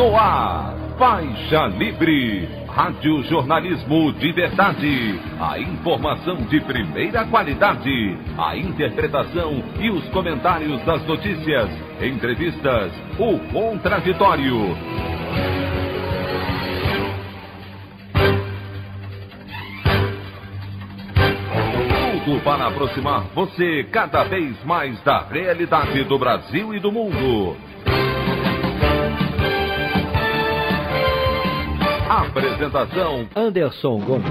No ar, Faixa Livre. Rádio Jornalismo de Verdade. A informação de primeira qualidade. A interpretação e os comentários das notícias. Entrevistas. O contraditório. Tudo para aproximar você cada vez mais da realidade do Brasil e do mundo. Apresentação Anderson Gomes.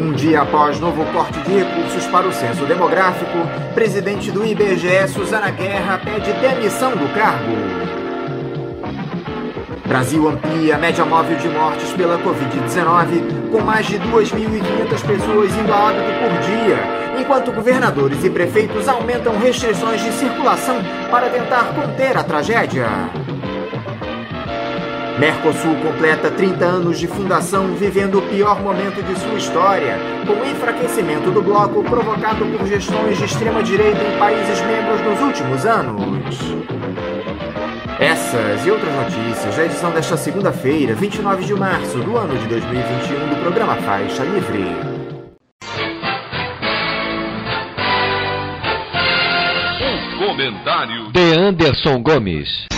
Um dia após novo corte de recursos para o censo demográfico, presidente do IBGE, Suzana Guerra, pede demissão do cargo. Brasil amplia a média móvel de mortes pela Covid-19, com mais de 2.500 pessoas indo a óbito por dia, enquanto governadores e prefeitos aumentam restrições de circulação para tentar conter a tragédia. Mercosul completa 30 anos de fundação, vivendo o pior momento de sua história, com o enfraquecimento do bloco provocado por gestões de extrema-direita em países membros nos últimos anos. Essas e outras notícias da edição desta segunda-feira, 29 de março do ano de 2021, do programa Faixa Livre. comentário de Anderson Gomes.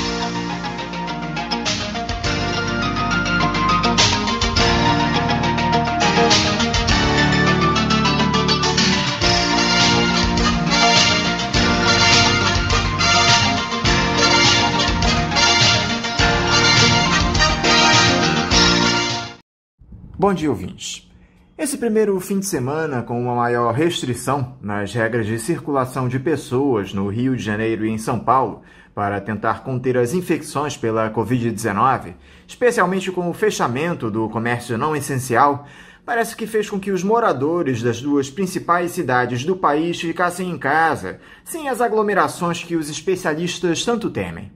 Bom dia, ouvintes. Esse primeiro fim de semana, com uma maior restrição nas regras de circulação de pessoas no Rio de Janeiro e em São Paulo, para tentar conter as infecções pela Covid-19, especialmente com o fechamento do comércio não essencial, parece que fez com que os moradores das duas principais cidades do país ficassem em casa, sem as aglomerações que os especialistas tanto temem.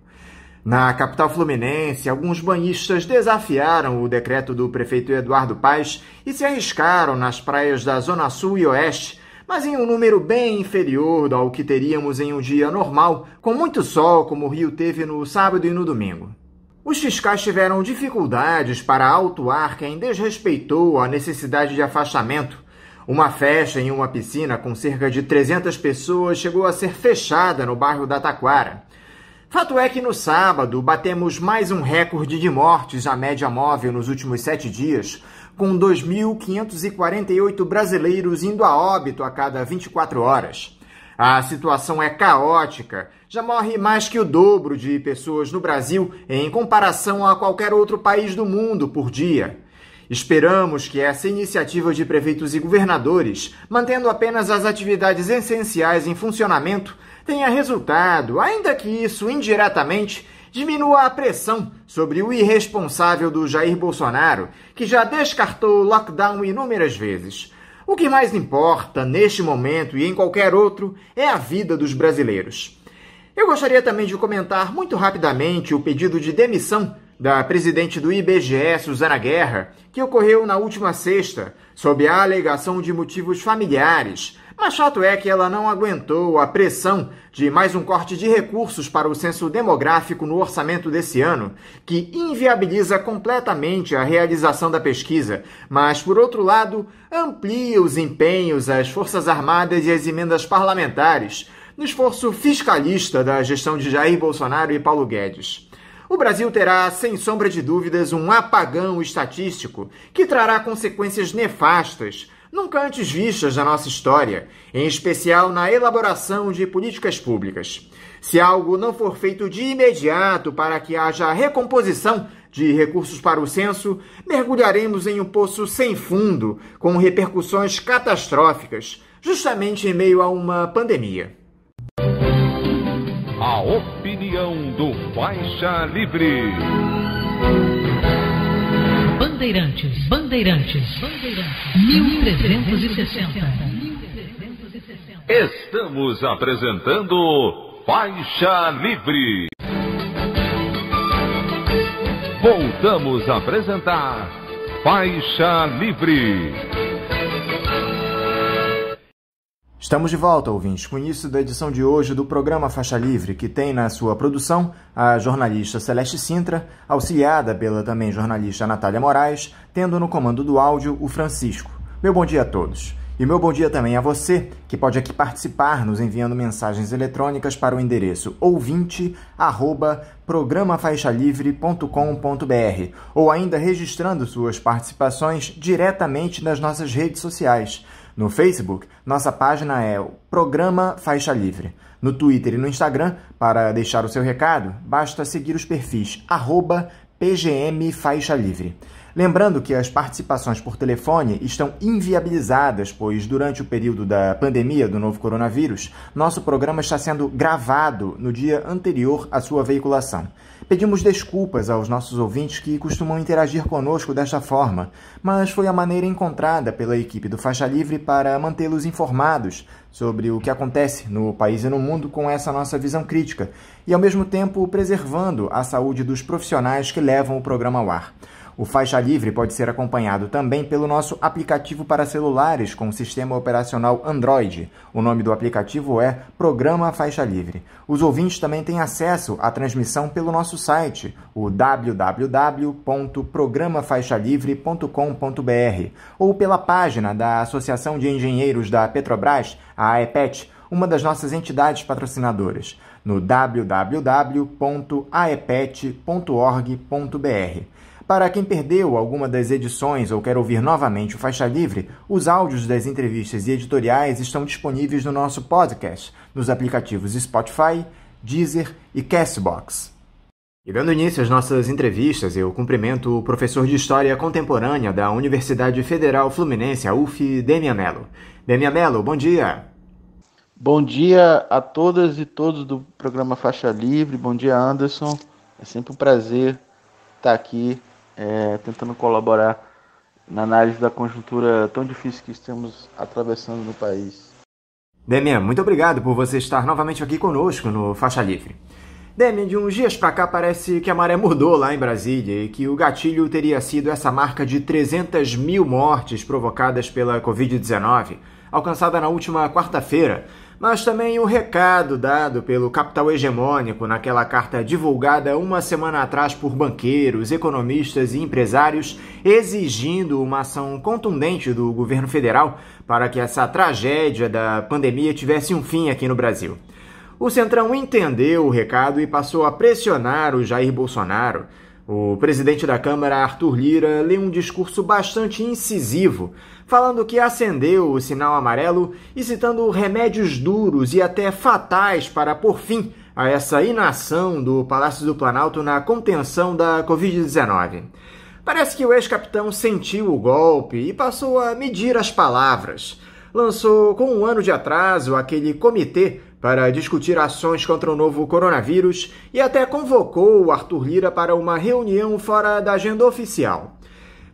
Na capital fluminense, alguns banhistas desafiaram o decreto do prefeito Eduardo Paes e se arriscaram nas praias da Zona Sul e Oeste, mas em um número bem inferior ao que teríamos em um dia normal, com muito sol como o Rio teve no sábado e no domingo. Os fiscais tiveram dificuldades para autuar quem desrespeitou a necessidade de afastamento. Uma festa em uma piscina com cerca de 300 pessoas chegou a ser fechada no bairro da Taquara. Fato é que no sábado batemos mais um recorde de mortes na média móvel nos últimos sete dias, com 2.548 brasileiros indo a óbito a cada 24 horas. A situação é caótica, já morre mais que o dobro de pessoas no Brasil em comparação a qualquer outro país do mundo por dia. Esperamos que essa iniciativa de prefeitos e governadores, mantendo apenas as atividades essenciais em funcionamento, tenha resultado, ainda que isso indiretamente diminua a pressão sobre o irresponsável do Jair Bolsonaro, que já descartou o lockdown inúmeras vezes. O que mais importa neste momento e em qualquer outro é a vida dos brasileiros. Eu gostaria também de comentar muito rapidamente o pedido de demissão da presidente do IBGE, Suzana Guerra, que ocorreu na última sexta, sob a alegação de motivos familiares, mas fato é que ela não aguentou a pressão de mais um corte de recursos para o censo demográfico no orçamento desse ano, que inviabiliza completamente a realização da pesquisa, mas, por outro lado, amplia os empenhos às Forças Armadas e às emendas parlamentares, no esforço fiscalista da gestão de Jair Bolsonaro e Paulo Guedes. O Brasil terá, sem sombra de dúvidas, um apagão estatístico que trará consequências nefastas nunca antes vistas na nossa história, em especial na elaboração de políticas públicas. Se algo não for feito de imediato para que haja recomposição de recursos para o censo, mergulharemos em um poço sem fundo, com repercussões catastróficas, justamente em meio a uma pandemia. A opinião do Faixa Livre. Bandeirantes, Bandeirantes, Bandeirantes, 1360. Estamos apresentando Faixa Livre. Voltamos a apresentar Faixa Livre. Estamos de volta, ouvintes, com isso da edição de hoje do programa Faixa Livre, que tem na sua produção a jornalista Celeste Sintra, auxiliada pela também jornalista Natália Moraes, tendo no comando do áudio o Francisco. Meu bom dia a todos. E meu bom dia também a você, que pode aqui participar nos enviando mensagens eletrônicas para o endereço ouvinte@programafaixalivre.com.br ou ainda registrando suas participações diretamente nas nossas redes sociais no Facebook, nossa página é o Programa Faixa Livre. No Twitter e no Instagram, para deixar o seu recado, basta seguir os perfis arroba PGM Faixa Livre. Lembrando que as participações por telefone estão inviabilizadas, pois durante o período da pandemia do novo coronavírus, nosso programa está sendo gravado no dia anterior à sua veiculação. Pedimos desculpas aos nossos ouvintes que costumam interagir conosco desta forma, mas foi a maneira encontrada pela equipe do Faixa Livre para mantê-los informados sobre o que acontece no país e no mundo com essa nossa visão crítica e, ao mesmo tempo, preservando a saúde dos profissionais que levam o programa ao ar. O Faixa Livre pode ser acompanhado também pelo nosso aplicativo para celulares com sistema operacional Android. O nome do aplicativo é Programa Faixa Livre. Os ouvintes também têm acesso à transmissão pelo nosso site, o www.programafaixalivre.com.br, ou pela página da Associação de Engenheiros da Petrobras, a AEPET, uma das nossas entidades patrocinadoras, no www.aepet.org.br. Para quem perdeu alguma das edições ou quer ouvir novamente o Faixa Livre, os áudios das entrevistas e editoriais estão disponíveis no nosso podcast, nos aplicativos Spotify, Deezer e Castbox. E dando início às nossas entrevistas, eu cumprimento o professor de História Contemporânea da Universidade Federal Fluminense, a UF, Demian Mello. Demian Mello, bom dia! Bom dia a todas e todos do programa Faixa Livre, bom dia Anderson, é sempre um prazer estar aqui é, tentando colaborar na análise da conjuntura tão difícil que estamos atravessando no país. Demian, muito obrigado por você estar novamente aqui conosco no Faixa Livre. Demian, de uns dias para cá parece que a maré mudou lá em Brasília e que o gatilho teria sido essa marca de 300 mil mortes provocadas pela Covid-19, alcançada na última quarta-feira, mas também o recado dado pelo capital hegemônico naquela carta divulgada uma semana atrás por banqueiros, economistas e empresários, exigindo uma ação contundente do governo federal para que essa tragédia da pandemia tivesse um fim aqui no Brasil. O Centrão entendeu o recado e passou a pressionar o Jair Bolsonaro o presidente da Câmara, Arthur Lira, leu um discurso bastante incisivo, falando que acendeu o sinal amarelo e citando remédios duros e até fatais para pôr fim a essa inação do Palácio do Planalto na contenção da Covid-19. Parece que o ex-capitão sentiu o golpe e passou a medir as palavras. Lançou com um ano de atraso aquele comitê para discutir ações contra o novo coronavírus e até convocou o Arthur Lira para uma reunião fora da agenda oficial.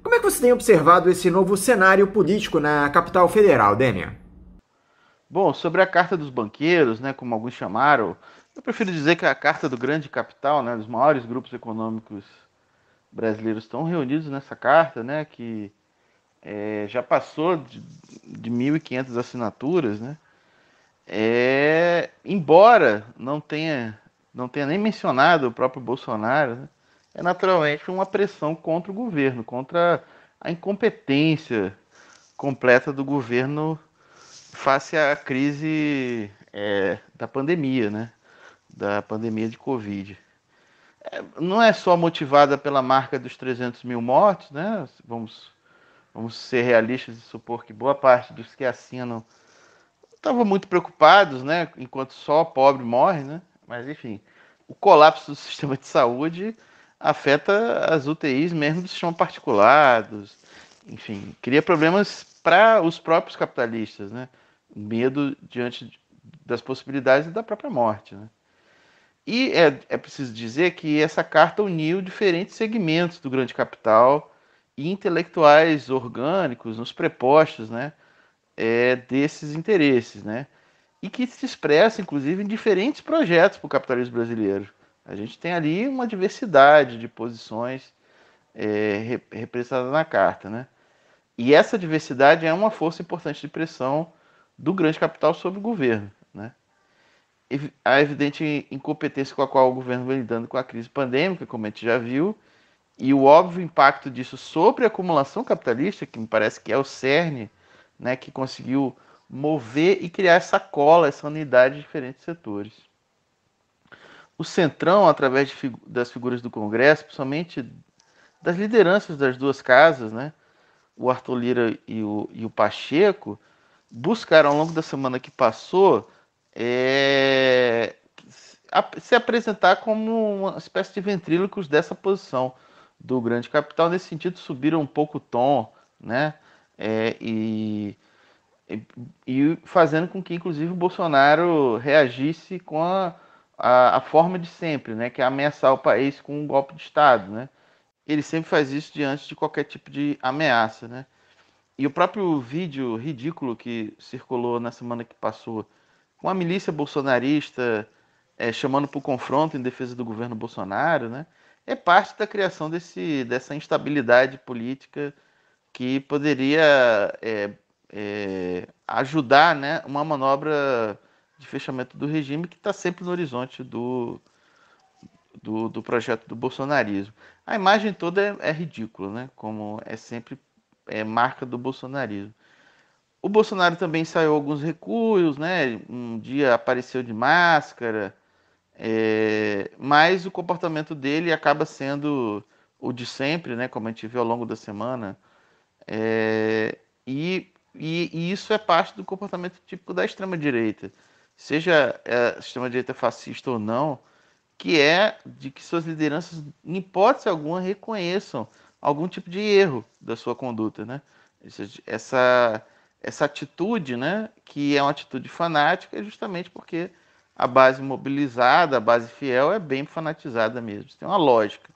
Como é que você tem observado esse novo cenário político na capital federal, Dênia? Bom, sobre a carta dos banqueiros, né, como alguns chamaram, eu prefiro dizer que a carta do grande capital, né, dos maiores grupos econômicos brasileiros estão reunidos nessa carta, né, que é, já passou de, de 1.500 assinaturas, né, é, embora não tenha, não tenha nem mencionado o próprio Bolsonaro, né, é naturalmente uma pressão contra o governo, contra a incompetência completa do governo face à crise é, da pandemia, né? Da pandemia de Covid. É, não é só motivada pela marca dos 300 mil mortos, né? Vamos, vamos ser realistas e supor que boa parte dos que assinam estavam muito preocupados, né? Enquanto só pobre morre, né? Mas enfim, o colapso do sistema de saúde afeta as UTIs mesmo do sistema particular, dos, enfim, cria problemas para os próprios capitalistas, né? Medo diante das possibilidades da própria morte, né? E é, é preciso dizer que essa carta uniu diferentes segmentos do grande capital e intelectuais orgânicos nos prepostos, né? é, desses interesses, né? E que se expressa, inclusive, em diferentes projetos para o capitalismo brasileiro. A gente tem ali uma diversidade de posições é, representadas na carta, né? E essa diversidade é uma força importante de pressão do grande capital sobre o governo, né? A evidente incompetência com a qual o governo vem lidando com a crise pandêmica, como a gente já viu, e o óbvio impacto disso sobre a acumulação capitalista, que me parece que é o cerne né, que conseguiu mover e criar essa cola, essa unidade de diferentes setores. O Centrão, através das figuras do Congresso, principalmente das lideranças das duas casas, né, o Arthur Lira e o, e o Pacheco, buscaram ao longo da semana que passou é, se apresentar como uma espécie de ventrílocos dessa posição do grande capital. Nesse sentido, subiram um pouco o tom, né? é, e, e, fazendo com que, inclusive, o Bolsonaro reagisse com a, a, a, forma de sempre, né, que é ameaçar o país com um golpe de Estado. Né? Ele sempre faz isso diante de qualquer tipo de ameaça. Né? E o próprio vídeo ridículo que circulou na semana que passou, com a milícia bolsonarista é, chamando para o confronto em defesa do governo Bolsonaro, né? é parte da criação desse, dessa instabilidade política que poderia é, é, ajudar né, uma manobra de fechamento do regime que está sempre no horizonte do, do, do, projeto do bolsonarismo. A imagem toda é, é ridícula, né, como é sempre é, marca do bolsonarismo. O Bolsonaro também saiu alguns recuos, né? um dia apareceu de máscara, é, mas o comportamento dele acaba sendo o de sempre, né? como a gente viu ao longo da semana é, e, e, e, isso é parte do comportamento típico da extrema-direita, seja a é, extrema-direita fascista ou não, que é de que suas lideranças, em hipótese alguma, reconheçam algum tipo de erro da sua conduta, né? Essa, essa atitude, né, que é uma atitude fanática, é justamente porque a base mobilizada, a base fiel é bem fanatizada mesmo. tem uma lógica.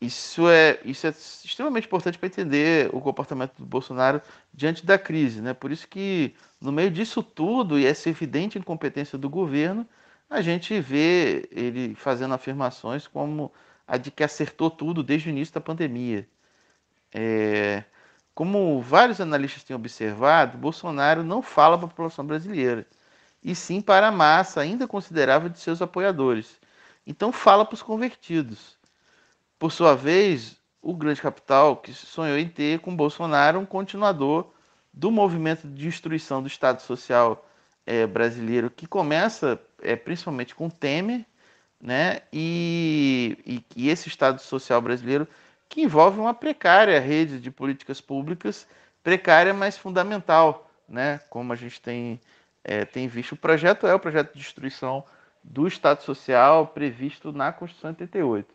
Isso é, isso é extremamente importante para entender o comportamento do Bolsonaro diante da crise. Né? Por isso que, no meio disso tudo e essa evidente incompetência do governo, a gente vê ele fazendo afirmações como a de que acertou tudo desde o início da pandemia. É, como vários analistas têm observado, Bolsonaro não fala para a população brasileira, e sim para a massa ainda considerável de seus apoiadores. Então fala para os convertidos. Por sua vez, o grande capital que sonhou em ter com Bolsonaro um continuador do movimento de destruição do Estado Social é, brasileiro, que começa é, principalmente com Temer, né? E, e, e esse Estado Social brasileiro que envolve uma precária rede de políticas públicas, precária, mas fundamental, né? Como a gente tem, é, tem visto, o projeto é o projeto de destruição do Estado Social previsto na Constituição 88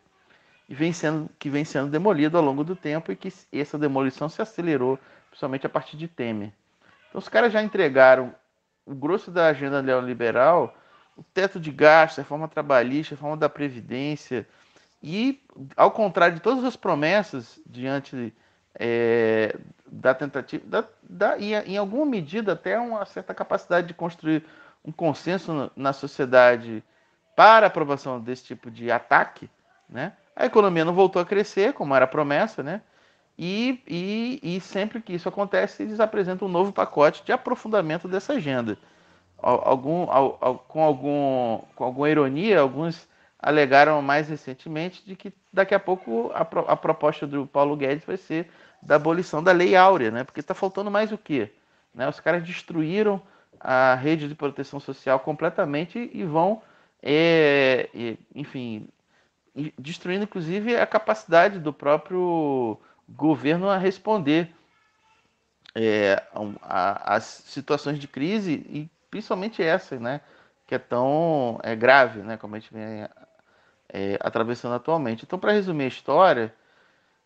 e vem sendo, que vem sendo demolido ao longo do tempo e que essa demolição se acelerou, principalmente a partir de Temer. Então, os caras já entregaram o grosso da agenda neoliberal, o teto de gastos, a reforma trabalhista, a reforma da Previdência, e, ao contrário de todas as promessas diante é, da tentativa, da, da, e em alguma medida até uma certa capacidade de construir um consenso na sociedade para aprovação desse tipo de ataque, né? A economia não voltou a crescer, como era promessa, né? E, e, e sempre que isso acontece, eles apresentam um novo pacote de aprofundamento dessa agenda. Algum, al, al, com, algum, com alguma ironia, alguns alegaram mais recentemente de que daqui a pouco a, pro, a proposta do Paulo Guedes vai ser da abolição da Lei Áurea, né? Porque está faltando mais o quê? Né? Os caras destruíram a rede de proteção social completamente e vão, é, é, enfim, destruindo inclusive a capacidade do próprio governo a responder às é, situações de crise e principalmente essas, né, que é tão é, grave, né, como a gente vem é, atravessando atualmente. Então, para resumir a história,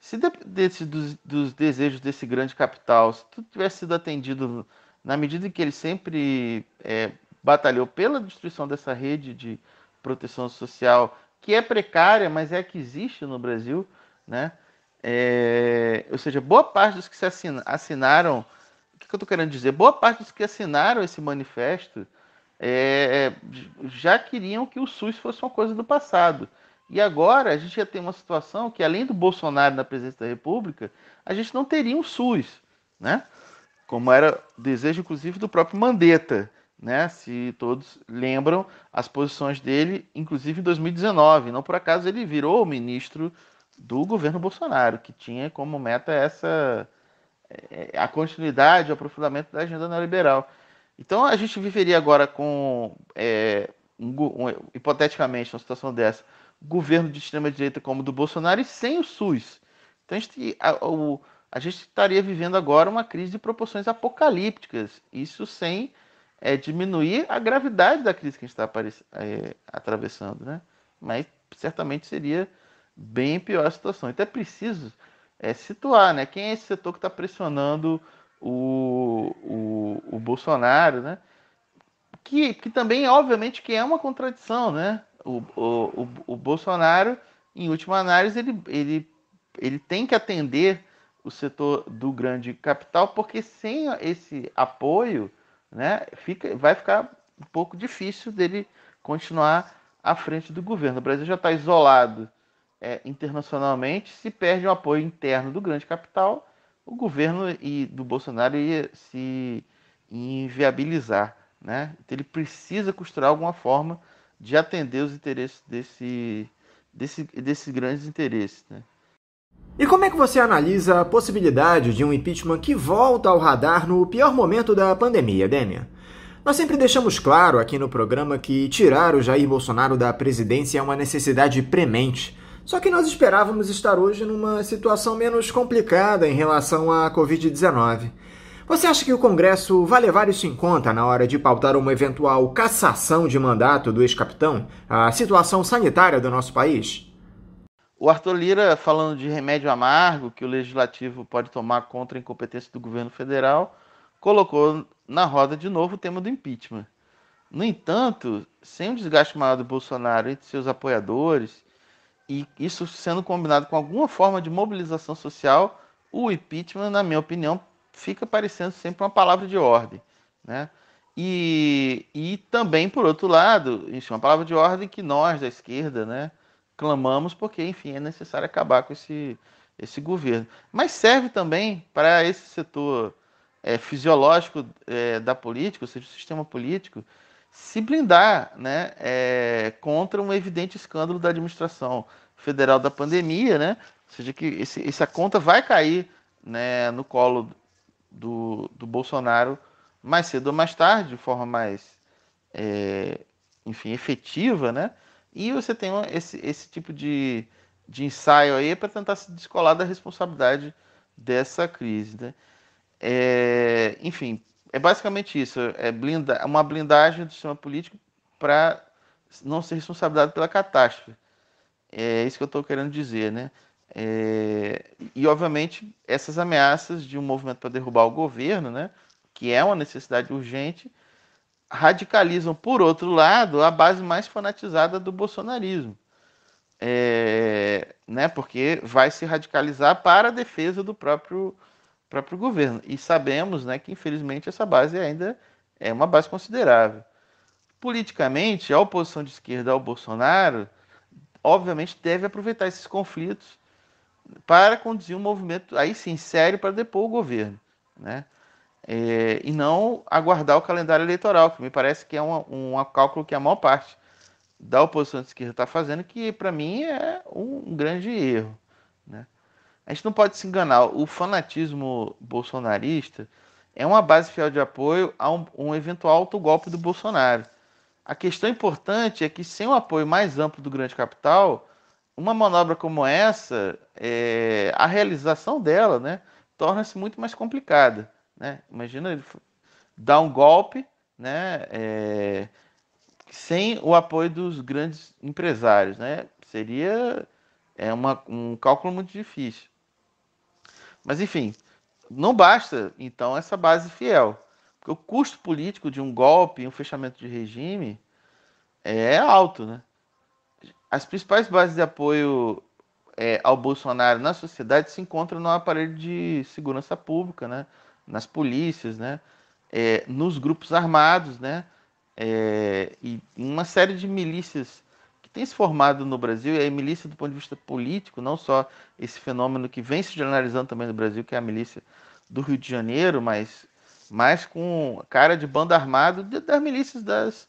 se de, desse, dos, dos, desejos desse grande capital, se tudo tivesse sido atendido na medida em que ele sempre é, batalhou pela destruição dessa rede de proteção social que é precária, mas é que existe no Brasil, né? É, ou seja, boa parte dos que se assinaram, o que, que eu estou querendo dizer? Boa parte dos que assinaram esse manifesto é, é, já queriam que o SUS fosse uma coisa do passado. E agora a gente já tem uma situação que, além do Bolsonaro na presidência da República, a gente não teria um SUS, né? Como era desejo, inclusive, do próprio Mandetta né? Se todos lembram as posições dele, inclusive em 2019, não por acaso ele virou ministro do governo Bolsonaro, que tinha como meta essa é, é, a continuidade, o aprofundamento da agenda neoliberal. Então a gente viveria agora com é, um, um, hipoteticamente uma situação dessa, governo de extrema direita como o do Bolsonaro e sem o SUS. Então a gente, a, a gente estaria vivendo agora uma crise de proporções apocalípticas, isso sem é diminuir a gravidade da crise que a gente está é, atravessando, né? Mas certamente seria bem pior a situação. Então é preciso é, situar, né? Quem é esse setor que está pressionando o, o, o, Bolsonaro, né? Que, que também, obviamente, que é uma contradição, né? O, o, o, Bolsonaro, em última análise, ele, ele, ele tem que atender o setor do grande capital, porque sem esse apoio né, fica, vai ficar um pouco difícil dele continuar à frente do governo. O Brasil já está isolado é, internacionalmente, se perde o apoio interno do grande capital, o governo e do Bolsonaro ia se inviabilizar. Né? Então ele precisa costurar alguma forma de atender os interesses desse, desse, desses grandes interesses. Né? E como é que você analisa a possibilidade de um impeachment que volta ao radar no pior momento da pandemia, Demian? Nós sempre deixamos claro aqui no programa que tirar o Jair Bolsonaro da presidência é uma necessidade premente. Só que nós esperávamos estar hoje numa situação menos complicada em relação à Covid-19. Você acha que o Congresso vai levar isso em conta na hora de pautar uma eventual cassação de mandato do ex-capitão, a situação sanitária do nosso país? O Arthur Lira falando de remédio amargo que o legislativo pode tomar contra a incompetência do governo federal, colocou na roda de novo o tema do impeachment. No entanto, sem o um desgaste maior do Bolsonaro e de seus apoiadores, e isso sendo combinado com alguma forma de mobilização social, o impeachment, na minha opinião, fica parecendo sempre uma palavra de ordem. Né? E, e também, por outro lado, isso é uma palavra de ordem que nós da esquerda, né? clamamos porque, enfim, é necessário acabar com esse, esse governo. Mas serve também para esse setor é, fisiológico é, da política, ou seja, o sistema político, se blindar né, é, contra um evidente escândalo da administração federal da pandemia, né? Ou seja, que esse, essa conta vai cair né, no colo do, do Bolsonaro mais cedo ou mais tarde, de forma mais, é, enfim, efetiva, né? E você tem esse, esse tipo de, de ensaio aí para tentar se descolar da responsabilidade dessa crise. Né? É, enfim, é basicamente isso: é blinda, é uma blindagem do sistema político para não ser responsabilizado pela catástrofe. É isso que eu estou querendo dizer. Né? É, e, obviamente, essas ameaças de um movimento para derrubar o governo, né, que é uma necessidade urgente radicalizam, por outro lado, a base mais fanatizada do bolsonarismo. É, né, porque vai se radicalizar para a defesa do próprio, próprio governo. E sabemos né, que, infelizmente, essa base ainda é uma base considerável. Politicamente, a oposição de esquerda ao Bolsonaro, obviamente, deve aproveitar esses conflitos para conduzir um movimento, aí sim, sério, para depor o governo. Né? é, e não aguardar o calendário eleitoral, que me parece que é um, um cálculo que a maior parte da oposição de esquerda está fazendo, que para mim é um grande erro. Né? A gente não pode se enganar, o fanatismo bolsonarista é uma base fiel de apoio a um, um eventual autogolpe do Bolsonaro. A questão importante é que sem o um apoio mais amplo do grande capital, uma manobra como essa, é, a realização dela né, torna-se muito mais complicada. Né? Imagina ele dar um golpe né? É, sem o apoio dos grandes empresários. Né? Seria é uma, um cálculo muito difícil. Mas, enfim, não basta, então, essa base fiel. Porque o custo político de um golpe, um fechamento de regime, é alto. Né? As principais bases de apoio é, ao Bolsonaro na sociedade se encontram no aparelho de segurança pública, né? nas polícias, né? É, nos grupos armados, né? É, e uma série de milícias que tem se formado no Brasil, e a milícia do ponto de vista político, não só esse fenômeno que vem se generalizando também no Brasil, que é a milícia do Rio de Janeiro, mas mais com cara de banda armada das milícias das,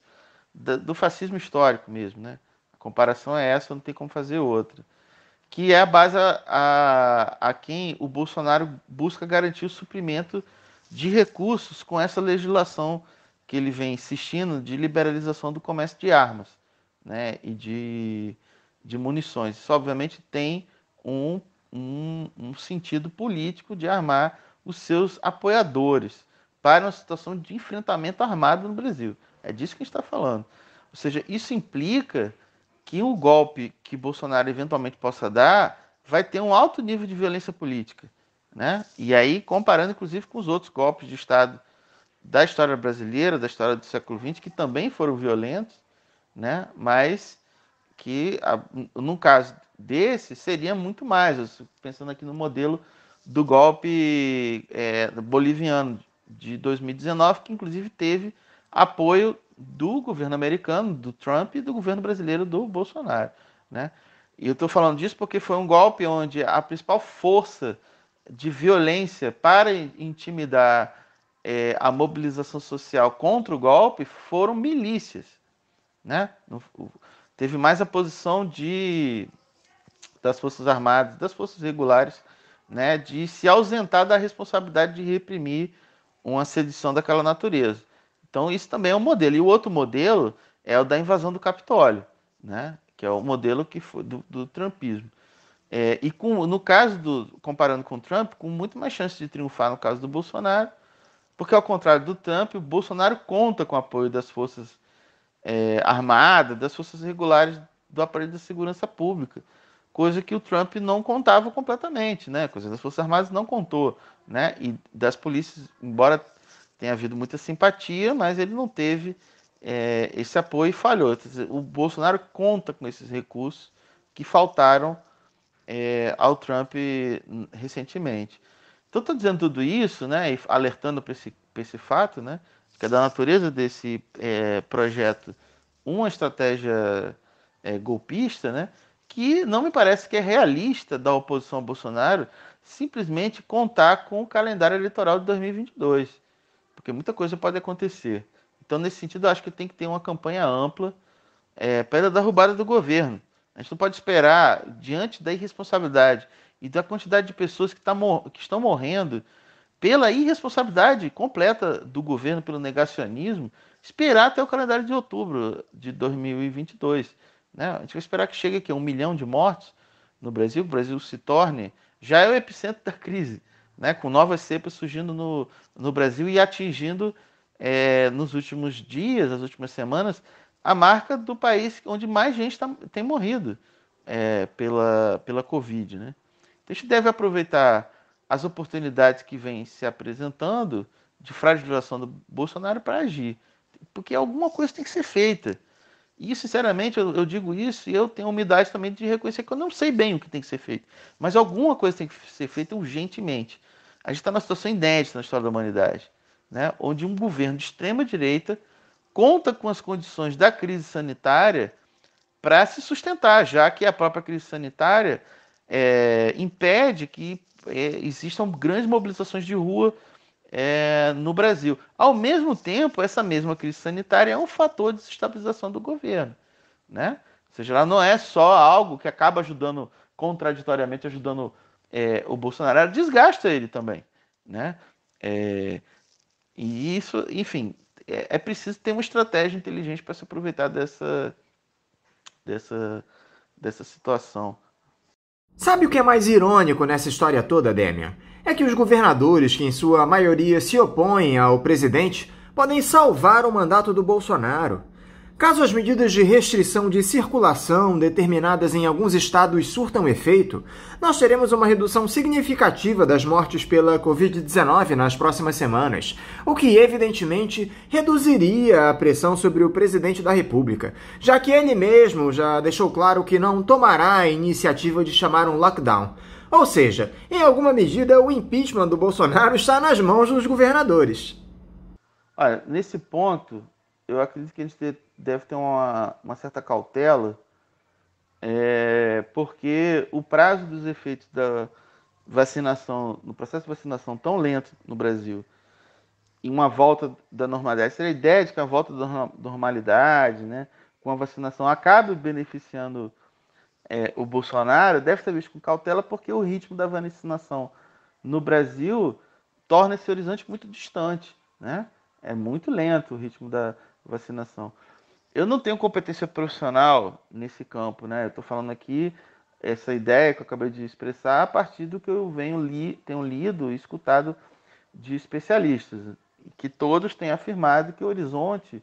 da, do fascismo histórico mesmo, né? A comparação é essa, não tem como fazer outra que é a base a, a, a quem o Bolsonaro busca garantir o suprimento de recursos com essa legislação que ele vem insistindo de liberalização do comércio de armas né, e de, de munições. Isso, obviamente, tem um, um, um sentido político de armar os seus apoiadores para uma situação de enfrentamento armado no Brasil. É disso que a gente está falando. Ou seja, isso implica que o golpe que Bolsonaro eventualmente possa dar vai ter um alto nível de violência política. Né? E aí, comparando inclusive com os outros golpes de Estado da história brasileira, da história do século XX, que também foram violentos, né? mas que, no caso desse, seria muito mais. Pensando aqui no modelo do golpe é, boliviano de 2019, que inclusive teve apoio do governo americano, do Trump e do governo brasileiro do Bolsonaro, né? E eu estou falando disso porque foi um golpe onde a principal força de violência para intimidar é, a mobilização social contra o golpe foram milícias, né? Teve mais a posição de das forças armadas, das forças regulares, né, de se ausentar da responsabilidade de reprimir uma sedição daquela natureza. Então, isso também é um modelo. E o outro modelo é o da invasão do Capitólio, né? que é o modelo que foi do, do trumpismo. É, e com, no caso do, comparando com o Trump, com muito mais chance de triunfar no caso do Bolsonaro, porque ao contrário do Trump, o Bolsonaro conta com o apoio das forças é, armadas, das forças regulares do aparelho de segurança pública, coisa que o Trump não contava completamente, né? Coisa das forças armadas não contou, né? E das polícias, embora tem havido muita simpatia, mas ele não teve é, esse apoio e falhou. O Bolsonaro conta com esses recursos que faltaram é, ao Trump recentemente. Então, estou dizendo tudo isso, né, e alertando para esse, esse fato, né, que é da natureza desse é, projeto uma estratégia é, golpista, né, que não me parece que é realista da oposição a Bolsonaro simplesmente contar com o calendário eleitoral de 2022 porque muita coisa pode acontecer. Então, nesse sentido, acho que tem que ter uma campanha ampla é, para da derrubada do governo. A gente não pode esperar, diante da irresponsabilidade e da quantidade de pessoas que, tá, que estão morrendo pela irresponsabilidade completa do governo, pelo negacionismo, esperar até o calendário de outubro de 2022. Né? A gente vai esperar que chegue aqui a um milhão de mortes no Brasil, o Brasil se torne, já é o epicentro da crise né, com novas cepas surgindo no, no Brasil e atingindo é, nos últimos dias, as últimas semanas, a marca do país onde mais gente tá, tem morrido é, pela, pela Covid. Né? Então, a gente deve aproveitar as oportunidades que vêm se apresentando de fragilização do Bolsonaro para agir, porque alguma coisa tem que ser feita. E, sinceramente, eu, eu, digo isso e eu tenho humildade também de reconhecer que eu não sei bem o que tem que ser feito. Mas alguma coisa tem que ser feita urgentemente. A gente está numa situação inédita na história da humanidade, né? onde um governo de extrema direita conta com as condições da crise sanitária para se sustentar, já que a própria crise sanitária é, impede que é, existam grandes mobilizações de rua é, no Brasil. Ao mesmo tempo, essa mesma crise sanitária é um fator de desestabilização do governo. Né? Ou seja, ela não é só algo que acaba ajudando, contraditoriamente, ajudando é, o Bolsonaro desgasta ele também, né? É, e isso, enfim, é, é, preciso ter uma estratégia inteligente para se aproveitar dessa, dessa, dessa situação. Sabe o que é mais irônico nessa história toda, Demian? É que os governadores, que em sua maioria se opõem ao presidente, podem salvar o mandato do Bolsonaro. Caso as medidas de restrição de circulação determinadas em alguns estados surtam efeito, nós teremos uma redução significativa das mortes pela Covid-19 nas próximas semanas, o que evidentemente reduziria a pressão sobre o presidente da República, já que ele mesmo já deixou claro que não tomará a iniciativa de chamar um lockdown. Ou seja, em alguma medida, o impeachment do Bolsonaro está nas mãos dos governadores. Olha, nesse ponto, eu acredito que a gente deve ter uma, uma certa cautela, é, porque o prazo dos efeitos da vacinação, no processo de vacinação tão lento no Brasil, em uma volta da normalidade, seria a ideia de que a volta da normalidade, né, com a vacinação, acabe beneficiando é, o Bolsonaro, deve ser visto com cautela, porque o ritmo da vacinação no Brasil torna esse horizonte muito distante, né? É muito lento o ritmo da, vacinação. Eu não tenho competência profissional nesse campo, né? Eu estou falando aqui essa ideia que eu acabei de expressar a partir do que eu venho li, tenho lido e escutado de especialistas, que todos têm afirmado que o horizonte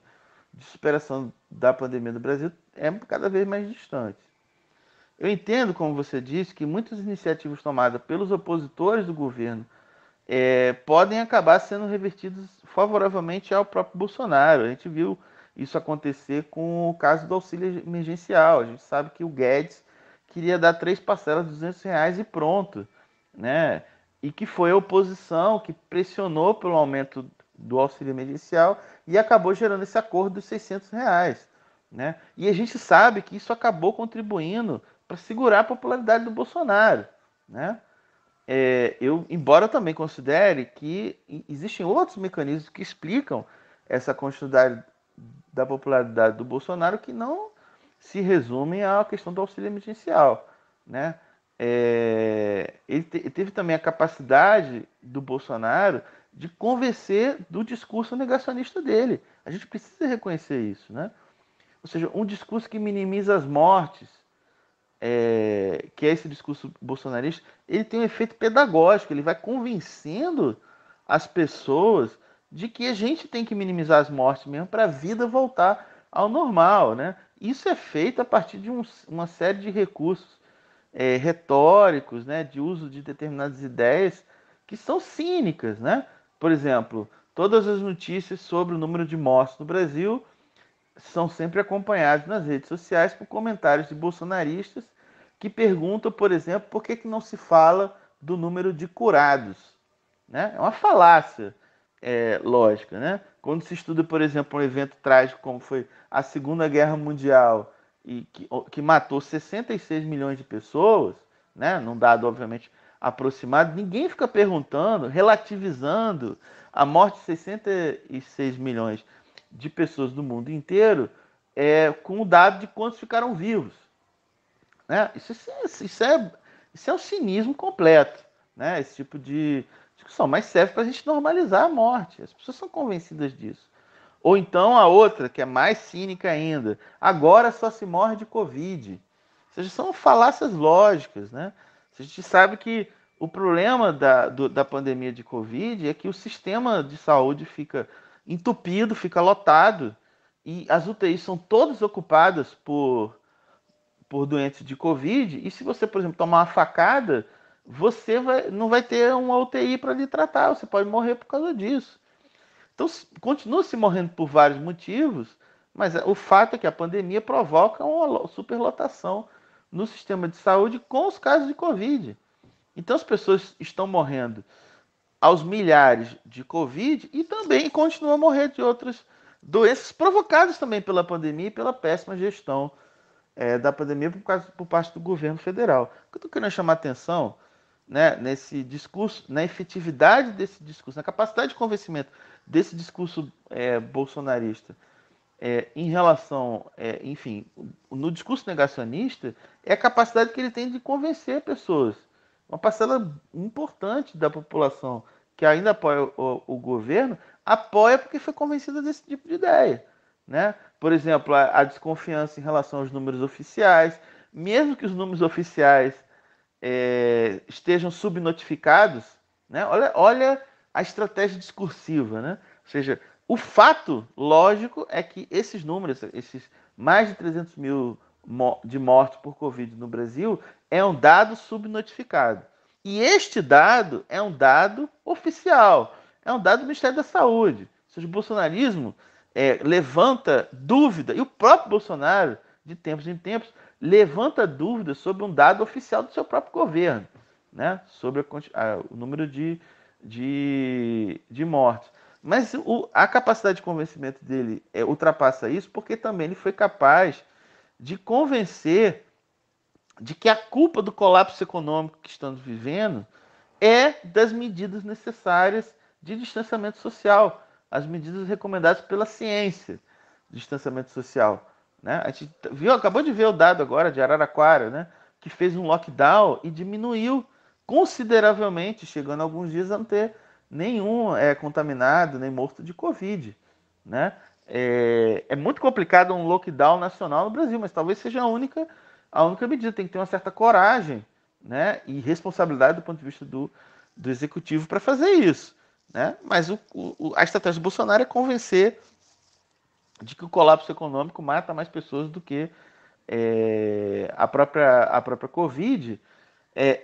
de superação da pandemia do Brasil é cada vez mais distante. Eu entendo, como você disse, que muitas iniciativas tomadas pelos opositores do governo é, podem acabar sendo revertidos favoravelmente ao próprio Bolsonaro. A gente viu isso acontecer com o caso do auxílio emergencial. A gente sabe que o Guedes queria dar três parcelas de 200 reais e pronto, né? E que foi a oposição que pressionou pelo aumento do auxílio emergencial e acabou gerando esse acordo dos 600 reais, né? E a gente sabe que isso acabou contribuindo para segurar a popularidade do Bolsonaro, né? é, eu, embora eu também considere que existem outros mecanismos que explicam essa continuidade da popularidade do Bolsonaro que não se resumem à questão do auxílio emergencial, né? É, ele, te, ele teve também a capacidade do Bolsonaro de convencer do discurso negacionista dele. A gente precisa reconhecer isso, né? Ou seja, um discurso que minimiza as mortes, é, que é esse discurso bolsonarista, ele tem um efeito pedagógico, ele vai convencendo as pessoas de que a gente tem que minimizar as mortes mesmo para a vida voltar ao normal, né? Isso é feito a partir de um, uma série de recursos é, retóricos, né, de uso de determinadas ideias que são cínicas, né? Por exemplo, todas as notícias sobre o número de mortes no Brasil são sempre acompanhados nas redes sociais por comentários de bolsonaristas que perguntam, por exemplo, por que, que não se fala do número de curados. Né? É uma falácia é, lógica. Né? Quando se estuda, por exemplo, um evento trágico como foi a Segunda Guerra Mundial, e que, que matou 66 milhões de pessoas, né? num dado, obviamente, aproximado, ninguém fica perguntando, relativizando a morte de 66 milhões de pessoas do mundo inteiro é, com o dado de quantos ficaram vivos. Né? Isso, isso, é, isso, é, isso é um cinismo completo, né? esse tipo de discussão, mas serve para a gente normalizar a morte. As pessoas são convencidas disso. Ou então a outra, que é mais cínica ainda, agora só se morre de Covid. Ou seja, são falácias lógicas. Né? A gente sabe que o problema da, do, da pandemia de Covid é que o sistema de saúde fica entupido, fica lotado e as UTIs são todas ocupadas por, por doentes de Covid. E se você, por exemplo, tomar uma facada, você vai, não vai ter uma UTI para lhe tratar, você pode morrer por causa disso. Então, continua se morrendo por vários motivos, mas é, o fato é que a pandemia provoca uma superlotação no sistema de saúde com os casos de Covid. Então, as pessoas estão morrendo aos milhares de Covid e também continua a morrer de outras doenças provocadas também pela pandemia e pela péssima gestão é, da pandemia por, causa, por parte do governo federal. O que eu estou querendo chamar atenção né, nesse discurso, na efetividade desse discurso, na capacidade de convencimento desse discurso é, bolsonarista é, em relação, é, enfim, no discurso negacionista, é a capacidade que ele tem de convencer pessoas. Uma parcela importante da população que ainda apoia o, o governo, apoia porque foi convencida desse tipo de ideia. Né? Por exemplo, a, a, desconfiança em relação aos números oficiais, mesmo que os números oficiais é, estejam subnotificados, né? olha, olha a estratégia discursiva. Né? Ou seja, o fato lógico é que esses números, esses mais de 300 mil de mortos por Covid no Brasil, é um dado subnotificado. E este dado é um dado oficial, é um dado do Ministério da Saúde. Ou seja, o bolsonarismo é, levanta dúvida, e o próprio Bolsonaro, de tempos em tempos, levanta dúvidas sobre um dado oficial do seu próprio governo, né? sobre a, a, o número de, de, de mortes. Mas o, a capacidade de convencimento dele é, ultrapassa isso, porque também ele foi capaz de convencer de que a culpa do colapso econômico que estamos vivendo é das medidas necessárias de distanciamento social, as medidas recomendadas pela ciência, distanciamento social. Né? A gente viu, acabou de ver o dado agora de Araraquara, né? que fez um lockdown e diminuiu consideravelmente, chegando alguns dias a não ter nenhum é, contaminado, nem morto de Covid. Né? É, é muito complicado um lockdown nacional no Brasil, mas talvez seja a única a única medida tem que ter uma certa coragem né, e responsabilidade do ponto de vista do, do executivo para fazer isso. Né? Mas o, o, a estratégia do Bolsonaro é convencer de que o colapso econômico mata mais pessoas do que é, a, própria, a própria Covid, é,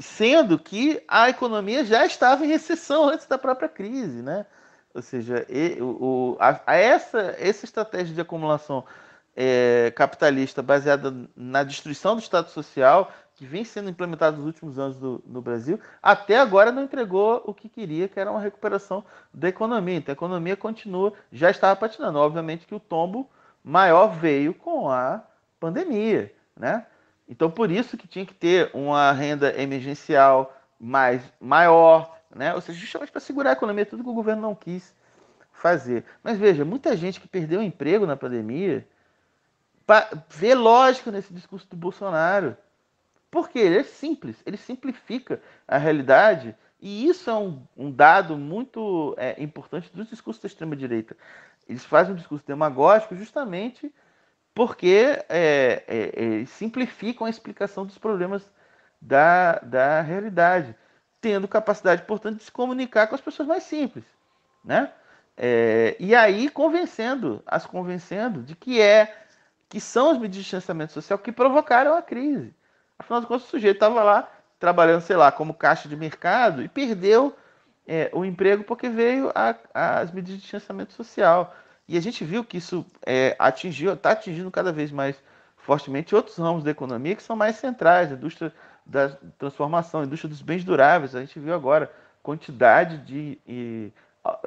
sendo que a economia já estava em recessão antes da própria crise. Né? Ou seja, e, o, a, a essa, essa estratégia de acumulação é, capitalista baseada na destruição do Estado Social, que vem sendo implementado nos últimos anos do, no Brasil, até agora não entregou o que queria, que era uma recuperação da economia. Então a economia continua, já estava patinando. Obviamente que o tombo maior veio com a pandemia, né? Então por isso que tinha que ter uma renda emergencial mais maior, né? Ou seja, justamente para segurar a economia, tudo que o governo não quis fazer. Mas veja, muita gente que perdeu o emprego na pandemia ver lógica nesse discurso do Bolsonaro. Porque ele é simples, ele simplifica a realidade, e isso é um, um dado muito é, importante dos discursos da extrema-direita. Eles fazem um discurso demagógico justamente porque é, é, é simplificam a explicação dos problemas da, da realidade, tendo capacidade, portanto, de se comunicar com as pessoas mais simples. Né? É, e aí convencendo, as convencendo de que é que são as medidas de distanciamento social que provocaram a crise. Afinal de contas, o sujeito estava lá trabalhando, sei lá, como caixa de mercado e perdeu é, o emprego porque veio a, a, as medidas de distanciamento social. E a gente viu que isso é, atingiu, está atingindo cada vez mais fortemente outros ramos da economia que são mais centrais, a indústria da transformação, a indústria dos bens duráveis. A gente viu agora quantidade de e,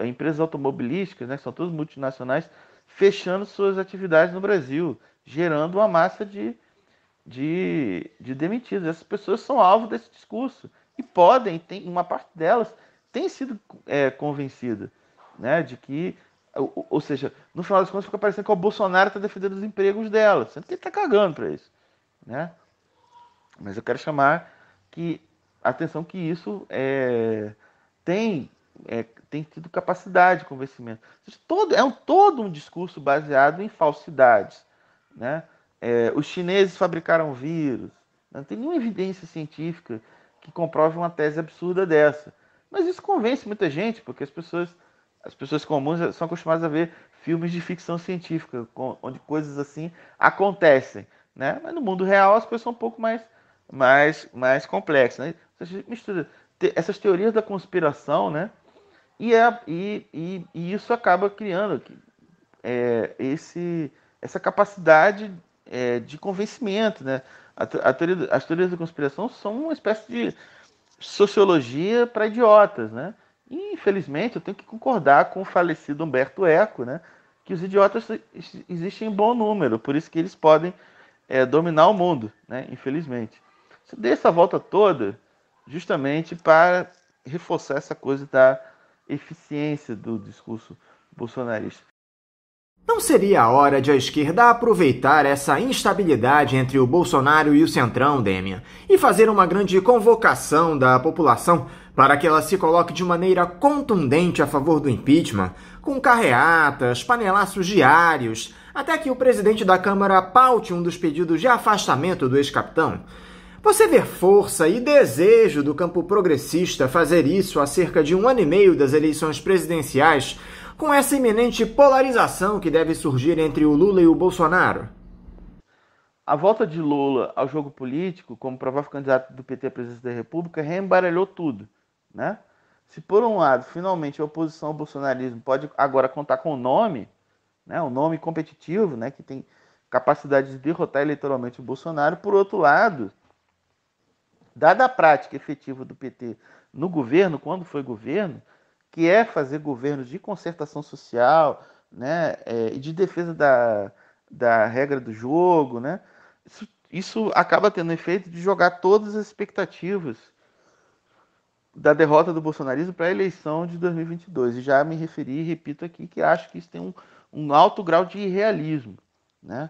empresas automobilísticas, né, que são todas multinacionais, fechando suas atividades no Brasil gerando uma massa de, de, de demitidos. Essas pessoas são alvo desse discurso e podem, tem, uma parte delas tem sido é, convencida né, de que, ou, ou, seja, no final das contas fica parecendo que o Bolsonaro está defendendo os empregos delas sendo que ele está cagando para isso. Né? Mas eu quero chamar que atenção que isso é, tem é, tem tido capacidade de convencimento. Todo, é um, todo um discurso baseado em falsidades, né? É, os chineses fabricaram vírus. Não né? tem nenhuma evidência científica que comprove uma tese absurda dessa. Mas isso convence muita gente, porque as pessoas, as pessoas comuns eh, são acostumadas a ver filmes de ficção científica, onde coisas assim acontecem. Né? Mas no mundo real as coisas são um pouco mais, mais, mais complexas. Né? Então, gente mistura essas teorias da conspiração, né? E, é, e, e, e isso acaba criando é, esse essa capacidade é, de convencimento, né? A, teoria, as teorias da conspiração são uma espécie de sociologia para idiotas, né? E, infelizmente, eu tenho que concordar com o falecido Humberto Eco, né? Que os idiotas existem em bom número, por isso que eles podem é, dominar o mundo, né? Infelizmente. Você deu essa volta toda justamente para reforçar essa coisa da eficiência do discurso bolsonarista. Não seria a hora de a esquerda aproveitar essa instabilidade entre o Bolsonaro e o Centrão, Demian, e fazer uma grande convocação da população para que ela se coloque de maneira contundente a favor do impeachment, com carreatas, panelaços diários, até que o presidente da Câmara paute um dos pedidos de afastamento do ex-capitão? Você vê força e desejo do campo progressista fazer isso há cerca de um ano e meio das eleições presidenciais com essa iminente polarização que deve surgir entre o Lula e o Bolsonaro? A volta de Lula ao jogo político, como provável candidato do PT à presidência da República, reembaralhou tudo. Né? Se, por um lado, finalmente a oposição ao bolsonarismo pode agora contar com o nome, né? um nome competitivo, né? que tem capacidade de derrotar eleitoralmente o Bolsonaro, por outro lado, dada a prática efetiva do PT no governo, quando foi governo, que é fazer governos de concertação social né, é, e de defesa da, da regra do jogo, né, isso, isso acaba tendo o efeito de jogar todas as expectativas da derrota do bolsonarismo para a eleição de 2022. E já me referi e repito aqui que acho que isso tem um, um alto grau de irrealismo, né?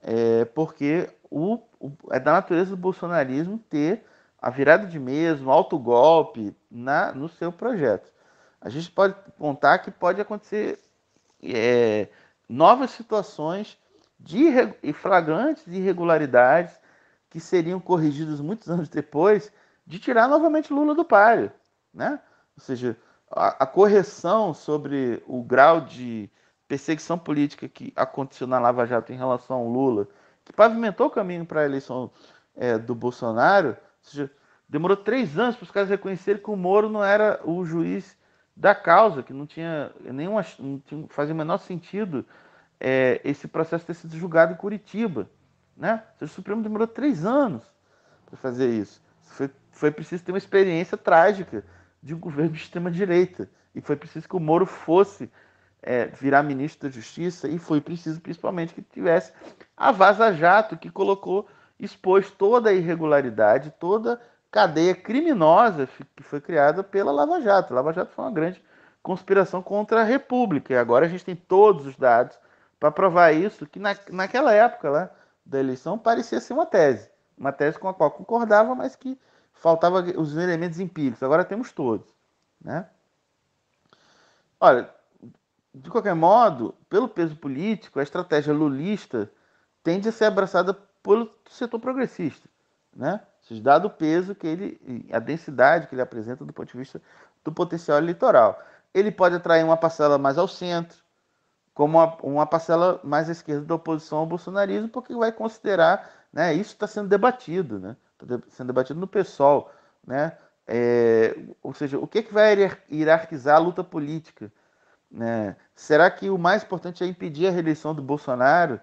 É, porque o, o, é da natureza do bolsonarismo ter a virada de mesa, um golpe na, no seu projeto a gente pode contar que pode acontecer é, novas situações de e flagrantes irregularidades que seriam corrigidas muitos anos depois de tirar novamente Lula do páreo, né? Ou seja, a, a correção sobre o grau de perseguição política que aconteceu na Lava Jato em relação ao Lula, que pavimentou o caminho para a eleição é, do Bolsonaro, ou seja, demorou três anos para os caras reconhecerem que o Moro não era o juiz da causa, que não tinha nenhuma. Não tinha, fazia o menor sentido é, esse processo ter sido julgado em Curitiba. Né? O Supremo demorou três anos para fazer isso. Foi, foi preciso ter uma experiência trágica de um governo de extrema-direita. E foi preciso que o Moro fosse é, virar ministro da Justiça, e foi preciso, principalmente, que tivesse a Vaza Jato, que colocou, expôs toda a irregularidade, toda cadeia criminosa que foi criada pela Lava Jato. A Lava Jato foi uma grande conspiração contra a República. E agora a gente tem todos os dados para provar isso, que na, naquela época lá da eleição parecia ser uma tese. Uma tese com a qual concordava, mas que faltava os elementos empíricos. Agora temos todos. Né? Olha, de qualquer modo, pelo peso político, a estratégia lulista tende a ser abraçada pelo setor progressista. Né? dado o peso que ele, a densidade que ele apresenta do ponto de vista do potencial eleitoral Ele pode atrair uma parcela mais ao centro, como uma, uma parcela mais à esquerda da oposição ao bolsonarismo, porque vai considerar, né, isso está sendo debatido, né, está sendo debatido no PSOL, né, é, ou seja, o que, é que vai hierarquizar a luta política? Né? Será que o mais importante é impedir a reeleição do Bolsonaro?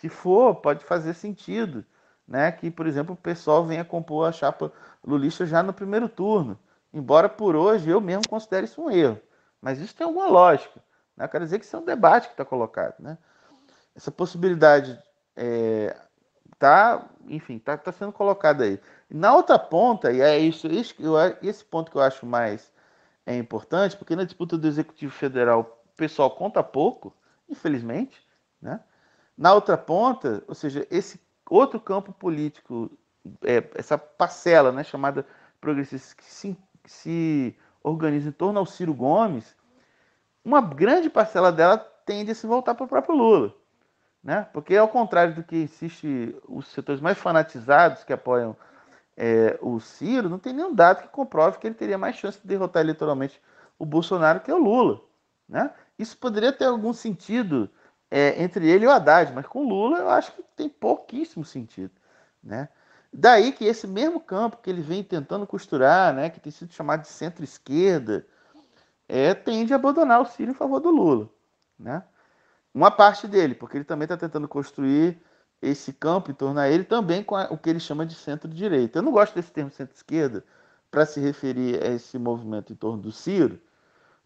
Se for, pode fazer sentido, né, que, por exemplo, o pessoal venha compor a chapa lulista já no primeiro turno. Embora por hoje eu mesmo considere isso um erro. Mas isso tem alguma lógica. Né? quero dizer que isso é um debate que está colocado. Né? Essa possibilidade está, é, tá, enfim, está tá sendo colocada aí. Na outra ponta, e é isso, é isso eu, esse ponto que eu acho mais é importante, porque na disputa do Executivo Federal o pessoal conta pouco, infelizmente. Né? Na outra ponta, ou seja, esse outro campo político, é, essa parcela né, chamada progressistas que se, se organiza em torno ao Ciro Gomes, uma grande parcela dela tende a se voltar para o próprio Lula. Né? Porque, ao contrário do que existe os setores mais fanatizados que apoiam é, o Ciro, não tem nenhum dado que comprove que ele teria mais chance de derrotar eleitoralmente o Bolsonaro que é o Lula. Né? Isso poderia ter algum sentido é, entre ele e o Haddad, mas com Lula eu acho que tem pouquíssimo sentido, né? Daí que esse mesmo campo que ele vem tentando costurar, né, que tem sido chamado de centro-esquerda, é, tende a abandonar o Ciro em favor do Lula, né? Uma parte dele, porque ele também está tentando construir esse campo e tornar ele também com a, o que ele chama de centro-direita. Eu não gosto desse termo centro-esquerda para se referir a esse movimento em torno do Ciro,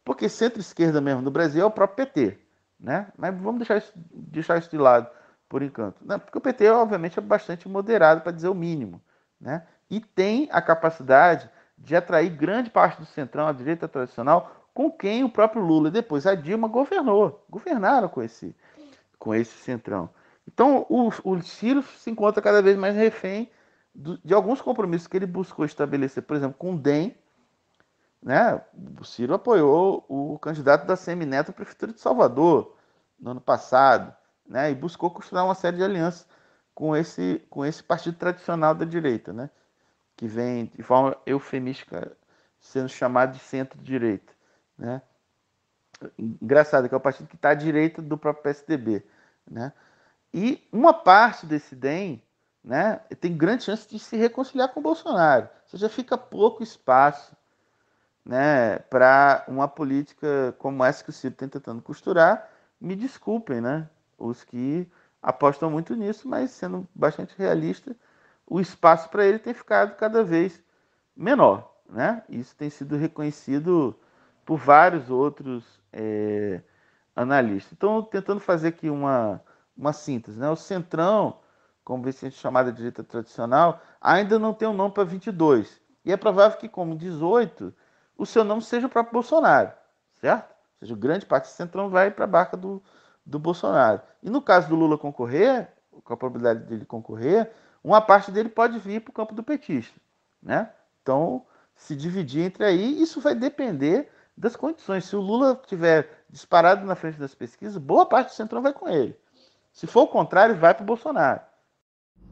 porque centro-esquerda mesmo no Brasil é o próprio PT, né? Mas vamos deixar isso, deixar isso de lado por enquanto. Não, porque o PT, obviamente, é bastante moderado, para dizer o mínimo. Né? E tem a capacidade de atrair grande parte do centrão, a direita tradicional, com quem o próprio Lula, e depois a Dilma, governou. Governaram com esse, com esse centrão. Então, o, o Ciro se encontra cada vez mais refém do, de alguns compromissos que ele buscou estabelecer, por exemplo, com o DEM, né? O Ciro apoiou o candidato da Semineto à Prefeitura de Salvador no ano passado, né? E buscou construir uma série de alianças com esse, com esse partido tradicional da direita, né? Que vem de forma eufemística sendo chamado de centro-direita, né? Engraçado que é o partido que está à direita do próprio PSDB, né? E uma parte desse DEM né, tem grande chance de se reconciliar com o Bolsonaro. Ou seja, fica pouco espaço né, para uma política como essa que o Ciro está tentando costurar, me desculpem, né, os que apostam muito nisso, mas sendo bastante realista, o espaço para ele tem ficado cada vez menor, né? Isso tem sido reconhecido por vários outros é, analistas. Então, tentando fazer aqui uma, uma síntese, né? O centrão, como vem sendo chamada direita tradicional, ainda não tem um nome para 22. E é provável que, como 18, o seu nome seja o próprio Bolsonaro, certo? Ou seja, grande parte do Centrão vai para a barca do, do Bolsonaro. E no caso do Lula concorrer, com a probabilidade dele concorrer, uma parte dele pode vir para o campo do petista, né? Então, se dividir entre aí, isso vai depender das condições. Se o Lula tiver disparado na frente das pesquisas, boa parte do Centrão vai com ele. Se for o contrário, vai para o Bolsonaro.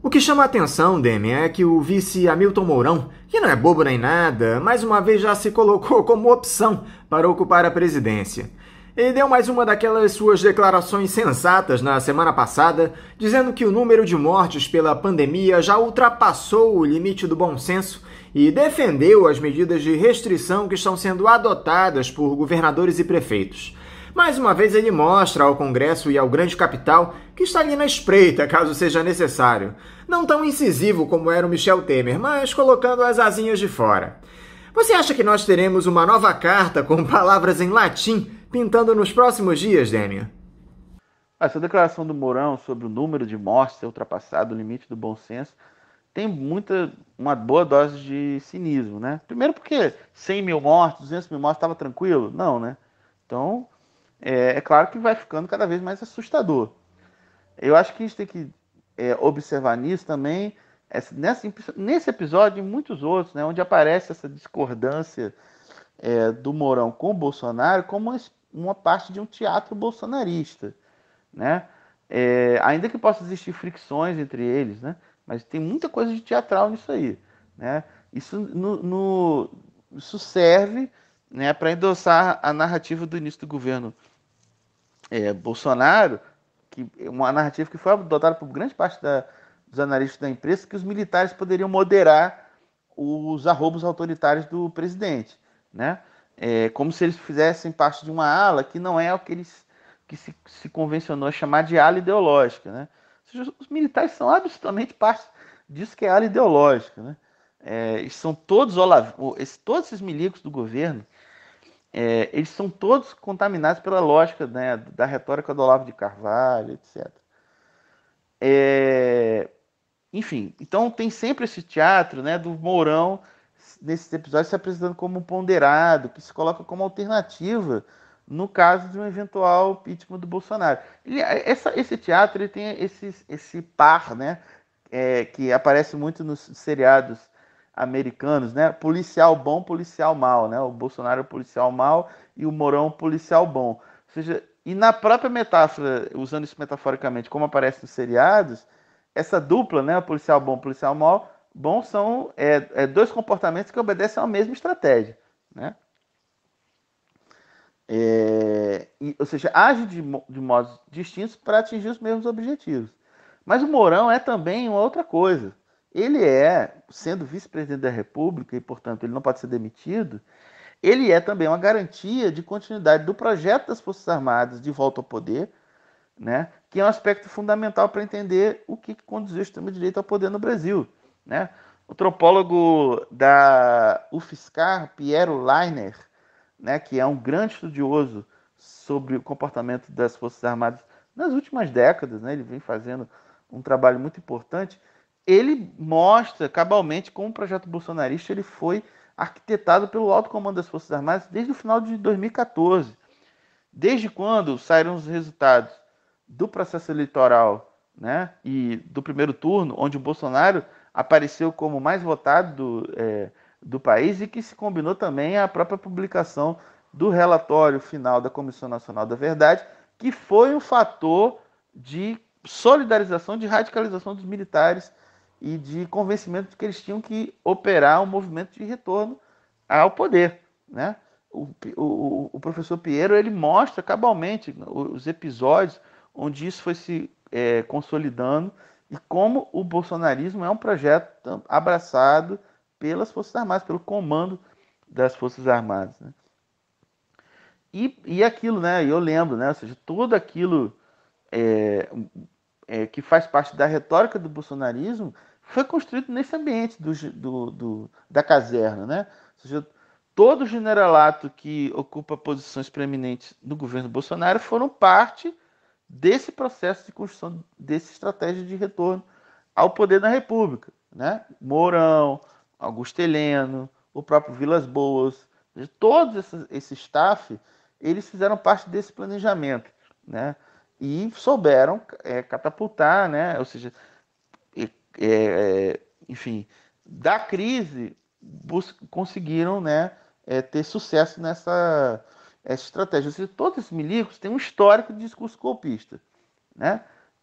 O que chama a atenção, Demi, é que o vice Hamilton Mourão, que não é bobo nem nada, mais uma vez já se colocou como opção para ocupar a presidência. Ele deu mais uma daquelas suas declarações sensatas na semana passada, dizendo que o número de mortes pela pandemia já ultrapassou o limite do bom senso e defendeu as medidas de restrição que estão sendo adotadas por governadores e prefeitos. Mais uma vez ele mostra ao Congresso e ao grande capital que está ali na espreita, caso seja necessário. Não tão incisivo como era o Michel Temer, mas colocando as asinhas de fora. Você acha que nós teremos uma nova carta com palavras em latim pintando nos próximos dias, Daniel? Essa declaração do Mourão sobre o número de mortes ter ultrapassado o limite do bom senso tem muita, uma boa dose de cinismo, né? Primeiro porque 100 mil mortes, 200 mil mortes estava tranquilo? Não, né? Então, é, é claro que vai ficando cada vez mais assustador. Eu acho que a gente tem que é, observar nisso também, essa, nessa, nesse episódio e muitos outros, né, onde aparece essa discordância é, do Mourão com o Bolsonaro como uma, uma parte de um teatro bolsonarista. Né? É, ainda que possa existir fricções entre eles, né? mas tem muita coisa de teatral nisso aí. Né? Isso, no, no isso serve né, para endossar a narrativa do início do governo é, Bolsonaro que uma narrativa que foi adotada por grande parte da, dos analistas da imprensa, que os militares poderiam moderar os arrobos autoritários do presidente, né? É, como se eles fizessem parte de uma ala que não é o que eles que se, se convencionou a chamar de ala ideológica, né? os militares são absolutamente parte disso que é ala ideológica, né? É, são todos, todos esses milicos do governo é, eles são todos contaminados pela lógica né, da retórica do Olavo de Carvalho, etc. É, enfim, então tem sempre esse teatro né, do Mourão, nesses episódios, se apresentando como ponderado, que se coloca como alternativa no caso de um eventual impeachment do Bolsonaro. Ele, essa, esse teatro ele tem esse, esse par né, é, que aparece muito nos seriados americanos, né? Policial bom, policial mal, né? O Bolsonaro é policial mal e o Morão policial bom. Ou seja, e na própria metáfora, usando isso metaforicamente, como aparece nos seriados, essa dupla, né? Policial bom, policial mal, bom são é, é dois comportamentos que obedecem à mesma estratégia, né? É, e, ou seja, age de, de modos distintos para atingir os mesmos objetivos. Mas o Mourão é também uma outra coisa ele é, sendo vice-presidente da República, e portanto ele não pode ser demitido, ele é também uma garantia de continuidade do projeto das Forças Armadas de volta ao poder, né? que é um aspecto fundamental para entender o que conduziu o extrema direito ao poder no Brasil. Né? O antropólogo da UFSCar, Piero Leiner, né, que é um grande estudioso sobre o comportamento das Forças Armadas nas últimas décadas, né, ele vem fazendo um trabalho muito importante, ele mostra cabalmente como o projeto bolsonarista ele foi arquitetado pelo alto comando das Forças Armadas desde o final de 2014. Desde quando saíram os resultados do processo eleitoral né, e do primeiro turno, onde o Bolsonaro apareceu como mais votado do, é, do país e que se combinou também a própria publicação do relatório final da Comissão Nacional da Verdade, que foi um fator de solidarização, de radicalização dos militares e de convencimento de que eles tinham que operar um movimento de retorno ao poder, né? O, o, o professor Piero ele mostra cabalmente os episódios onde isso foi se é, consolidando e como o bolsonarismo é um projeto abraçado pelas Forças Armadas, pelo comando das Forças Armadas. Né? E, e aquilo, né? Eu lembro, né? Ou seja, tudo aquilo é, é, que faz parte da retórica do bolsonarismo foi construído nesse ambiente do, do, do da caserna. Né? Seja, todo o generalato que ocupa posições preeminentes no governo Bolsonaro foram parte desse processo de construção, dessa estratégia de retorno ao poder da República. Né? Mourão, Augusto Heleno, o próprio Vilas Boas, todos esses esse staff, eles fizeram parte desse planejamento, né? E souberam é, catapultar, né? Ou seja, é, é, enfim, da crise conseguiram né, é, ter sucesso nessa essa estratégia. Seja, todos esses milicos têm um histórico de discurso golpista. Né?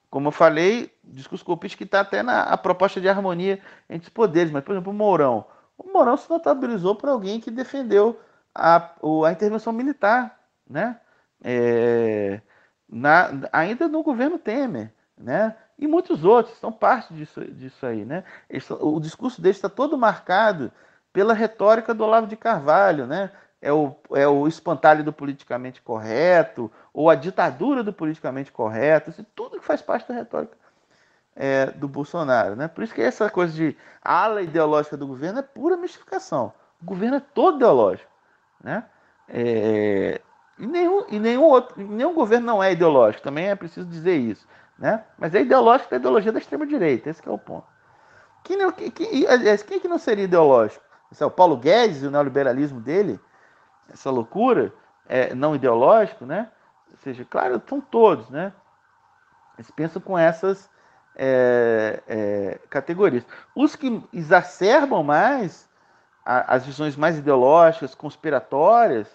Como eu falei, discurso golpista que está até na proposta de harmonia entre os poderes, mas, por exemplo, o Mourão. O Mourão se notabilizou por alguém que defendeu a, a intervenção militar, né? É, na, ainda no governo Temer, né? e muitos outros são parte disso, disso aí. Né? o discurso dele está todo marcado pela retórica do Olavo de Carvalho, né? é, o, é o espantalho do politicamente correto, ou a ditadura do politicamente correto, tudo que faz parte da retórica é, do Bolsonaro. Né? Por isso que essa coisa de ala ideológica do governo é pura mistificação. O governo é todo ideológico. Né? É, e nenhum, e nenhum, outro, nenhum governo não é ideológico, também é preciso dizer isso. Né? Mas é ideológico da ideologia da extrema-direita, esse é o ponto. Quem, não, quem, quem, que não seria ideológico? Esse é o Paulo Guedes e o neoliberalismo dele, essa loucura é, não ideológico, né? Ou seja, claro, são todos, né? Eles pensam com essas é, é, categorias. Os que exacerbam mais a, as visões mais ideológicas, conspiratórias,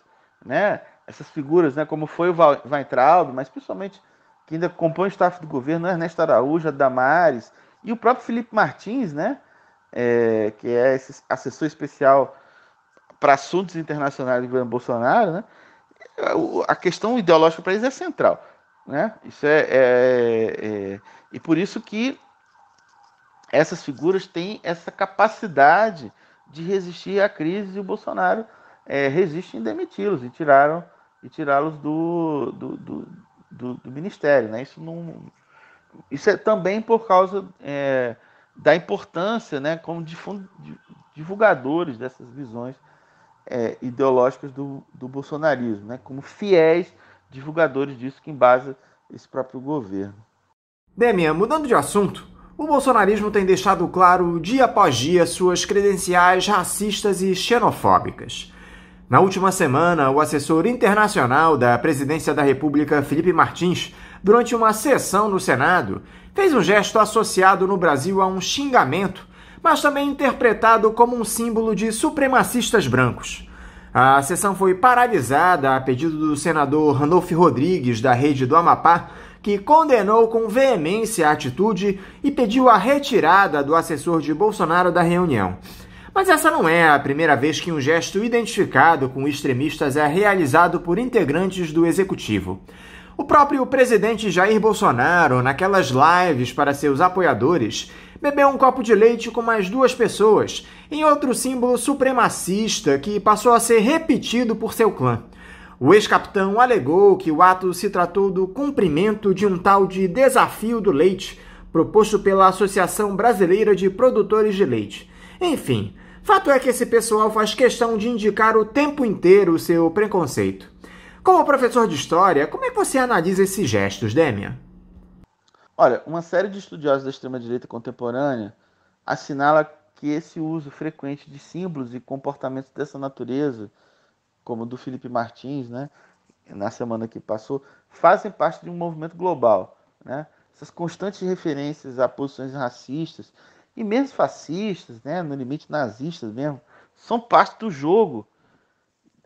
né? essas figuras, né, como foi o Weintraub, mas principalmente que ainda compõe o staff do governo, Ernesto Araújo, Damares e o próprio Felipe Martins, né, é, que é esse assessor especial para assuntos internacionais do governo Bolsonaro, né, a questão ideológica para eles é central, né, isso é, é, é e por isso que essas figuras têm essa capacidade de resistir à crise e o Bolsonaro é, resiste em demiti-los e tiraram e tirá-los do, do, do, do, do ministério. Né? Isso, não, isso é também por causa é, da importância né, como difund, divulgadores dessas visões é, ideológicas do, do bolsonarismo, né? como fiéis divulgadores disso que embasa esse próprio governo. Demian, mudando de assunto, o bolsonarismo tem deixado claro dia após dia suas credenciais racistas e xenofóbicas. Na última semana, o assessor internacional da Presidência da República, Felipe Martins, durante uma sessão no Senado, fez um gesto associado no Brasil a um xingamento, mas também interpretado como um símbolo de supremacistas brancos. A sessão foi paralisada a pedido do senador Randolph Rodrigues, da rede do Amapá, que condenou com veemência a atitude e pediu a retirada do assessor de Bolsonaro da reunião. Mas essa não é a primeira vez que um gesto identificado com extremistas é realizado por integrantes do executivo. O próprio presidente Jair Bolsonaro, naquelas lives para seus apoiadores, bebeu um copo de leite com mais duas pessoas, em outro símbolo supremacista que passou a ser repetido por seu clã. O ex-capitão alegou que o ato se tratou do cumprimento de um tal de desafio do leite proposto pela Associação Brasileira de Produtores de Leite. Enfim, Fato é que esse pessoal faz questão de indicar o tempo inteiro o seu preconceito. Como professor de história, como é que você analisa esses gestos, Demian? Olha, uma série de estudiosos da extrema-direita contemporânea assinala que esse uso frequente de símbolos e comportamentos dessa natureza, como o do Felipe Martins, né, na semana que passou, fazem parte de um movimento global. Né? Essas constantes referências a posições racistas e mesmo fascistas, né, no limite nazistas mesmo, são parte do jogo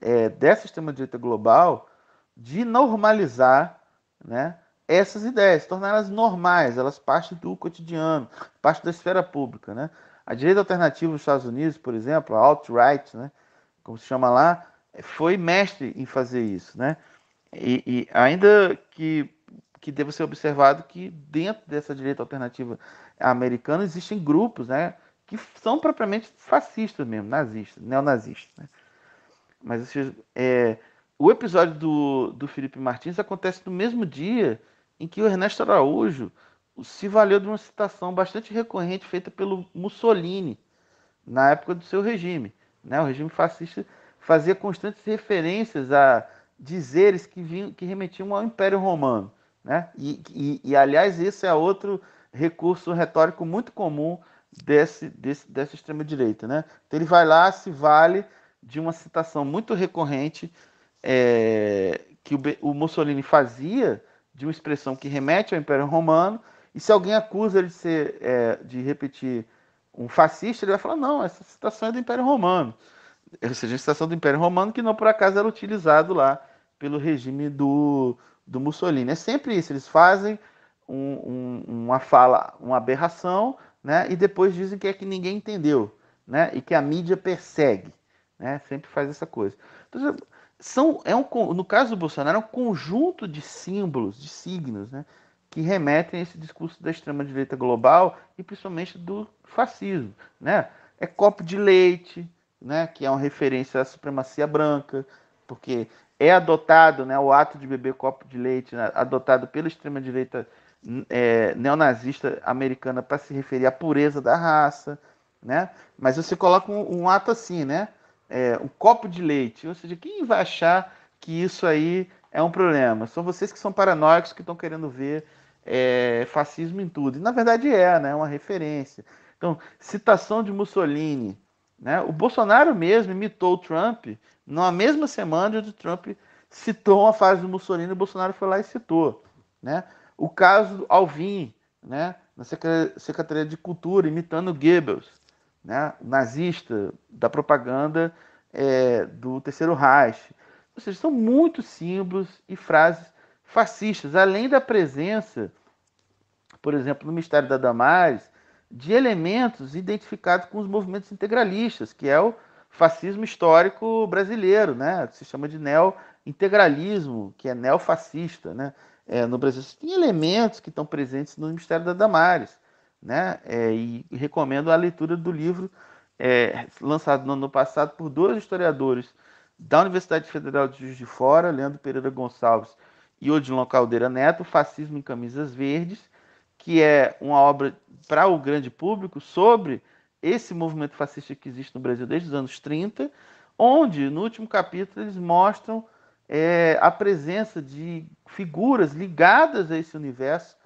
é, sistema de direita global de normalizar né, essas ideias, torná-las normais, elas parte do cotidiano, parte da esfera pública. Né? A direita alternativa dos Estados Unidos, por exemplo, a alt-right, né, como se chama lá, foi mestre em fazer isso. Né? E, e ainda que, que deva ser observado que dentro dessa direita alternativa americano existem grupos, né? Que são propriamente fascistas mesmo, nazistas, neonazistas, né? Mas é, o episódio do, do Felipe Martins acontece no mesmo dia em que o Ernesto Araújo se valeu de uma citação bastante recorrente feita pelo Mussolini na época do seu regime. Né? O regime fascista fazia constantes referências a dizeres que, vinham, que remetiam ao Império Romano. Né? E, e, e aliás, esse é outro recurso retórico muito comum desse, desse, dessa extrema-direita. Né? Então ele vai lá, se vale de uma citação muito recorrente é, que o, o Mussolini fazia, de uma expressão que remete ao Império Romano, e se alguém acusa ele de, ser, é, de repetir um fascista, ele vai falar: não, essa citação é do Império Romano. Ou seja, a citação do Império Romano que não por acaso era utilizado lá pelo regime do, do Mussolini. É sempre isso, eles fazem um, um, uma fala, uma aberração, né? e depois dizem que é que ninguém entendeu, né? e que a mídia persegue. Né? Sempre faz essa coisa. Então, são, é um, no caso do Bolsonaro, é um conjunto de símbolos, de signos, né? que remetem a esse discurso da extrema-direita global e principalmente do fascismo. Né? É copo de leite, né? que é uma referência à supremacia branca, porque é adotado né, o ato de beber copo de leite, né? adotado pela extrema-direita é, neonazista americana para se referir à pureza da raça, né? Mas você coloca um, um ato assim, né? É, um copo de leite, ou seja, quem vai achar que isso aí é um problema? São vocês que são paranoicos que estão querendo ver é, fascismo em tudo. E na verdade é, né? Uma referência. Então, citação de Mussolini, né? O Bolsonaro mesmo imitou o Trump na mesma semana onde o Trump citou uma frase do Mussolini, o Bolsonaro foi lá e citou, né? O caso Alvim, né, na Secretaria de Cultura, imitando Goebbels, né, nazista da propaganda é, do Terceiro Reich. Ou seja, são muitos símbolos e frases fascistas, além da presença, por exemplo, no Mistério da Damares, de elementos identificados com os movimentos integralistas, que é o fascismo histórico brasileiro, né? se chama de neo-integralismo, que é neofascista. Né? é, no Brasil. tem elementos que estão presentes no Mistério da Damares, né? É, e recomendo a leitura do livro é, lançado no ano passado por dois historiadores da Universidade Federal de Juiz de Fora, Leandro Pereira Gonçalves e Odilon Caldeira Neto, Fascismo em Camisas Verdes, que é uma obra para o grande público sobre esse movimento fascista que existe no Brasil desde os anos 30, onde no último capítulo eles mostram é, a presença de figuras ligadas a esse universo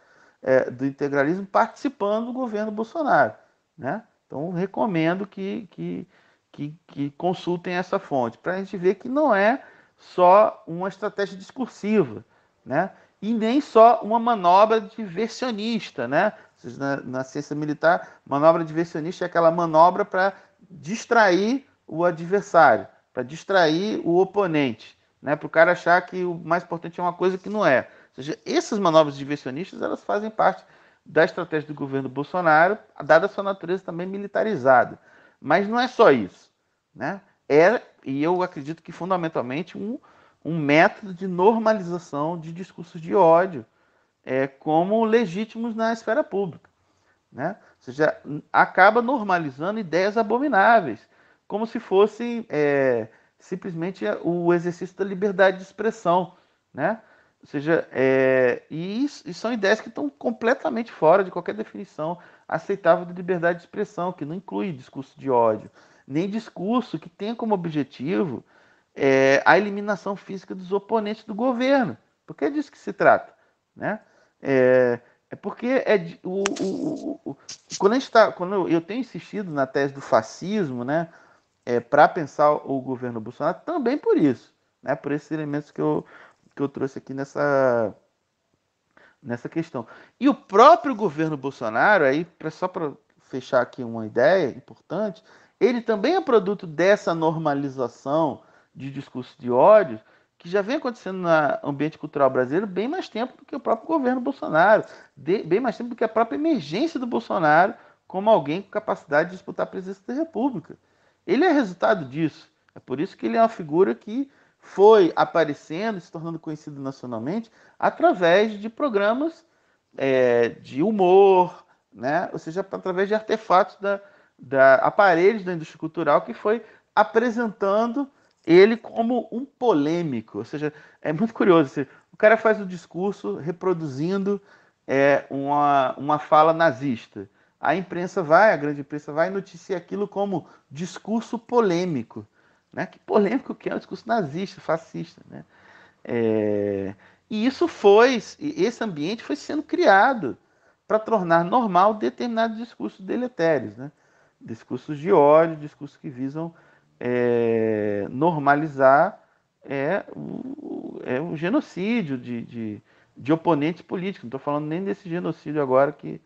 é, do integralismo participando do governo Bolsonaro. Né? Então, recomendo que, que, que, que consultem essa fonte, para a gente ver que não é só uma estratégia discursiva, né? e nem só uma manobra diversionista. Né? na, na ciência militar, manobra diversionista é aquela manobra para distrair o adversário, para distrair o oponente né? Para o cara achar que o mais importante é uma coisa que não é. Ou seja, essas manobras diversionistas elas fazem parte da estratégia do governo Bolsonaro, dada a sua natureza também militarizada. Mas não é só isso, né? É, e eu acredito que fundamentalmente um, um método de normalização de discursos de ódio é, como legítimos na esfera pública, né? Ou seja, acaba normalizando ideias abomináveis, como se fossem é, simplesmente é o exercício da liberdade de expressão, né? Ou seja, é, e, isso, e, são ideias que estão completamente fora de qualquer definição aceitável de liberdade de expressão, que não inclui discurso de ódio, nem discurso que tenha como objetivo é, a eliminação física dos oponentes do governo. Porque é disso que se trata. Né? É, é porque é, o, o, o, o quando, a gente tá, quando eu, eu tenho insistido na tese do fascismo, né? é, para pensar o governo Bolsonaro também por isso, né? por esses elementos que eu, que eu trouxe aqui nessa, nessa questão. E o próprio governo Bolsonaro, aí, só para fechar aqui uma ideia importante, ele também é produto dessa normalização de discurso de ódio que já vem acontecendo no ambiente cultural brasileiro bem mais tempo do que o próprio governo Bolsonaro, bem mais tempo do que a própria emergência do Bolsonaro como alguém com capacidade de disputar a presidência da República. Ele é resultado disso. É por isso que ele é uma figura que foi aparecendo, se tornando conhecido nacionalmente, através de programas é, de humor, né? ou seja, através de artefatos, da, da, aparelhos da indústria cultural que foi apresentando ele como um polêmico. Ou seja, é muito curioso. Assim, o cara faz o discurso reproduzindo é, uma, uma fala nazista a imprensa vai, a grande imprensa vai noticiar aquilo como discurso polêmico. Né? Que polêmico que é o discurso nazista, fascista. Né? É... E isso foi, esse ambiente foi sendo criado para tornar normal determinados discursos deletérios, né? discursos de ódio, discursos que visam é, normalizar é, o, é o genocídio de, de, de oponentes políticos. Não estou falando nem desse genocídio agora que,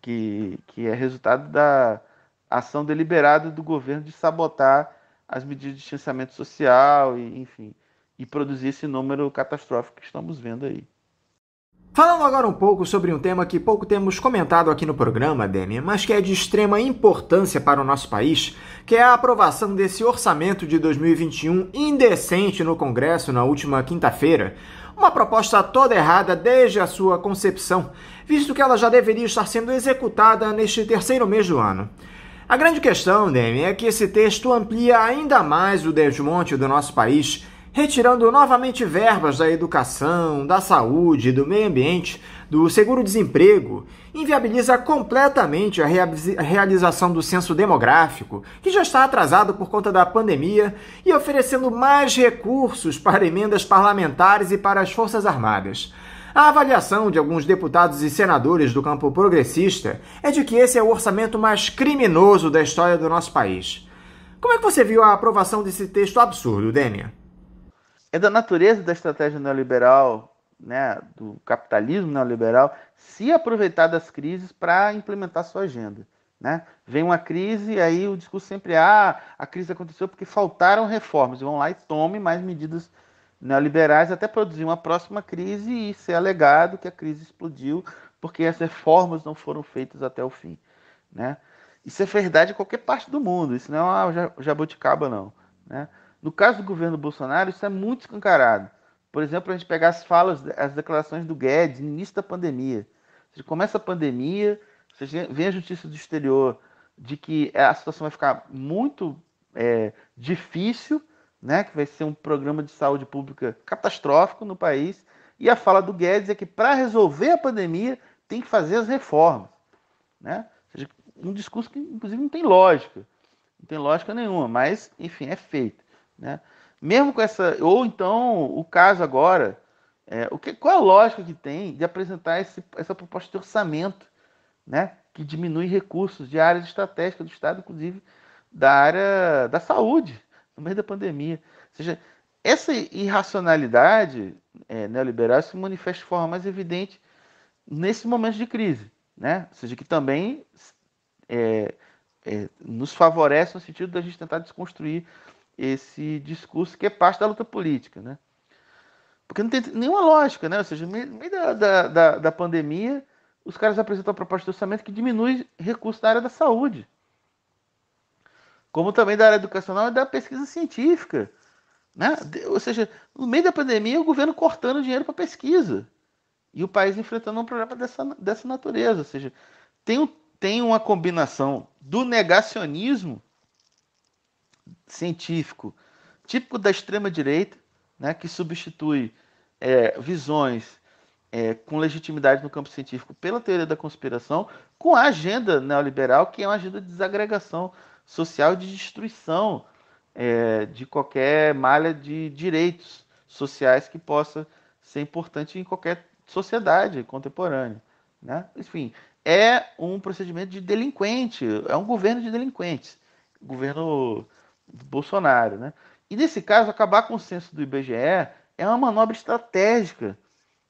que, que é resultado da ação deliberada do governo de sabotar as medidas de distanciamento social, e, enfim, e produzir esse número catastrófico que estamos vendo aí. Falando agora um pouco sobre um tema que pouco temos comentado aqui no programa, Demi, mas que é de extrema importância para o nosso país, que é a aprovação desse orçamento de 2021 indecente no Congresso na última quinta-feira. Uma proposta toda errada desde a sua concepção visto que ela já deveria estar sendo executada neste terceiro mês do ano. A grande questão, Demi, é que esse texto amplia ainda mais o desmonte do nosso país, retirando novamente verbas da educação, da saúde, do meio ambiente, do seguro-desemprego, inviabiliza completamente a realização do censo demográfico, que já está atrasado por conta da pandemia, e oferecendo mais recursos para emendas parlamentares e para as Forças Armadas. A avaliação de alguns deputados e senadores do campo progressista é de que esse é o orçamento mais criminoso da história do nosso país. Como é que você viu a aprovação desse texto absurdo, Dênia? É da natureza da estratégia neoliberal, né, do capitalismo neoliberal, se aproveitar das crises para implementar sua agenda. Né? Vem uma crise, aí o discurso sempre é: ah, a crise aconteceu porque faltaram reformas. Vão lá e tome mais medidas neoliberais né, até produzir uma próxima crise e ser alegado que a crise explodiu porque as reformas não foram feitas até o fim, né? Isso é verdade em qualquer parte do mundo, isso não é uma jabuticaba não, né? No caso do governo Bolsonaro, isso é muito escancarado. Por exemplo, a gente pegar as falas, as declarações do Guedes no início da pandemia. Você começa a pandemia, você vê a justiça do exterior de que a situação vai ficar muito é, difícil né, que vai ser um programa de saúde pública catastrófico no país. E a fala do Guedes é que para resolver a pandemia tem que fazer as reformas. Né? Ou seja, um discurso que, inclusive, não tem lógica. Não tem lógica nenhuma, mas, enfim, é feito. Né? Mesmo com essa. Ou então, o caso agora. É, o que, qual a lógica que tem de apresentar esse, essa proposta de orçamento, né, que diminui recursos de áreas estratégicas do Estado, inclusive da área da saúde, no meio da pandemia. Ou seja, essa irracionalidade é, neoliberal se manifesta de forma mais evidente nesse momento de crise, né? Ou seja, que também é, é, nos favorece no sentido da gente tentar desconstruir esse discurso que é parte da luta política, né? Porque não tem nenhuma lógica, né? Ou seja, no meio da, da, da, da pandemia, os caras apresentam a proposta de orçamento que diminui recursos da área da saúde como também da área educacional e da pesquisa científica. Né? Ou seja, no meio da pandemia, o governo cortando dinheiro para pesquisa e o país enfrentando um problema dessa, dessa natureza. Ou seja, tem, tem uma combinação do negacionismo científico, típico da extrema-direita, né, que substitui é, visões é, com legitimidade no campo científico pela teoria da conspiração, com a agenda neoliberal, que é uma agenda de desagregação social de destruição é, de qualquer malha de direitos sociais que possa ser importante em qualquer sociedade contemporânea. Né? Enfim, é um procedimento de delinquente, é um governo de delinquentes, governo Bolsonaro. Né? E nesse caso, acabar com o censo do IBGE é uma manobra estratégica,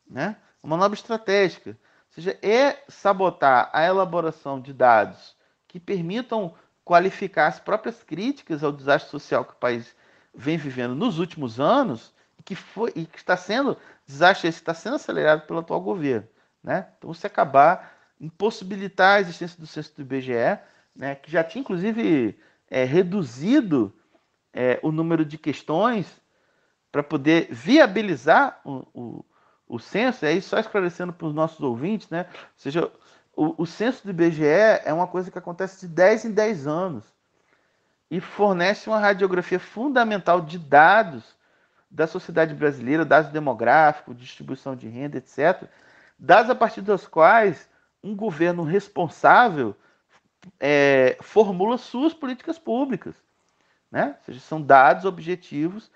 né? uma manobra estratégica. Ou seja, é sabotar a elaboração de dados que permitam qualificar as próprias críticas ao desastre social que o país vem vivendo nos últimos anos e que foi e que está sendo desastre esse está sendo acelerado pelo atual governo, né? Então se acabar impossibilitar a existência do censo do IBGE, né, que já tinha inclusive é, reduzido é, o número de questões para poder viabilizar o, o, o censo, e aí só esclarecendo para os nossos ouvintes, né? Ou seja, o, o censo do IBGE é uma coisa que acontece de 10 em 10 anos e fornece uma radiografia fundamental de dados da sociedade brasileira, dados demográficos, distribuição de renda, etc., dados a partir dos quais um governo responsável é, formula suas políticas públicas. Né? Ou seja, são dados objetivos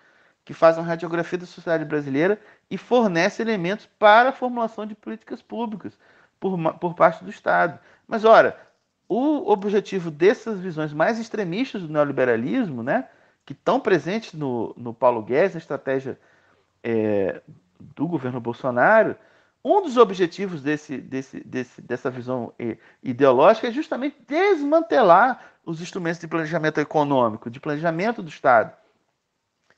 que fazem uma radiografia da sociedade brasileira e fornece elementos para a formulação de políticas públicas por, por parte do Estado. Mas, ora, o objetivo dessas visões mais extremistas do neoliberalismo, né, que estão presentes no, no Paulo Guedes, na estratégia é, do governo Bolsonaro, um dos objetivos desse, desse, desse, dessa visão é, ideológica é justamente desmantelar os instrumentos de planejamento econômico, de planejamento do Estado.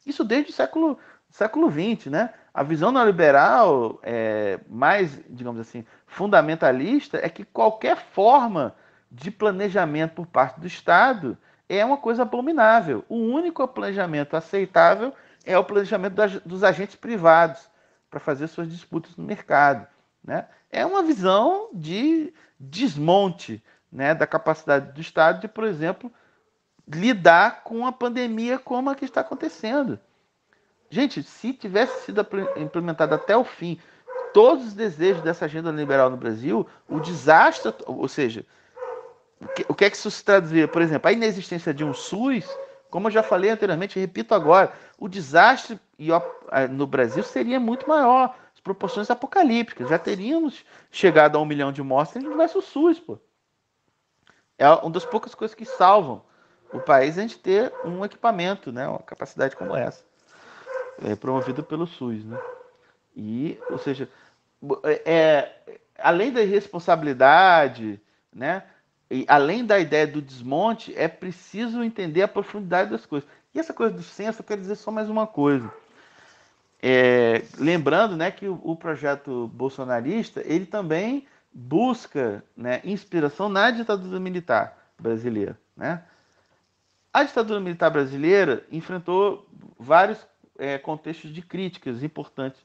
Isso desde o século século XX, né? A visão neoliberal, é, mais, digamos assim, fundamentalista, é que qualquer forma de planejamento por parte do Estado é uma coisa abominável. O único planejamento aceitável é o planejamento das, dos agentes privados para fazer suas disputas no mercado. Né? É uma visão de desmonte né, da capacidade do Estado de, por exemplo, lidar com a pandemia como a é que está acontecendo. Gente, se tivesse sido implementado até o fim todos os desejos dessa agenda liberal no Brasil, o desastre, ou seja, o que é que isso se traduzia? Por exemplo, a inexistência de um SUS, como eu já falei anteriormente, repito agora, o desastre no Brasil seria muito maior, as proporções apocalípticas. Já teríamos chegado a um milhão de mortes se a gente tivesse o SUS, pô. É uma das poucas coisas que salvam o país é a gente ter um equipamento, né, uma capacidade como essa é, promovida pelo SUS, né? E, ou seja, é, é, além da irresponsabilidade, né? E além da ideia do desmonte, é preciso entender a profundidade das coisas. E essa coisa do censo, eu quero dizer só mais uma coisa. É, lembrando né, que o, o, projeto bolsonarista ele também busca né, inspiração na ditadura militar brasileira. Né? A ditadura militar brasileira enfrentou vários é, contextos de críticas importantes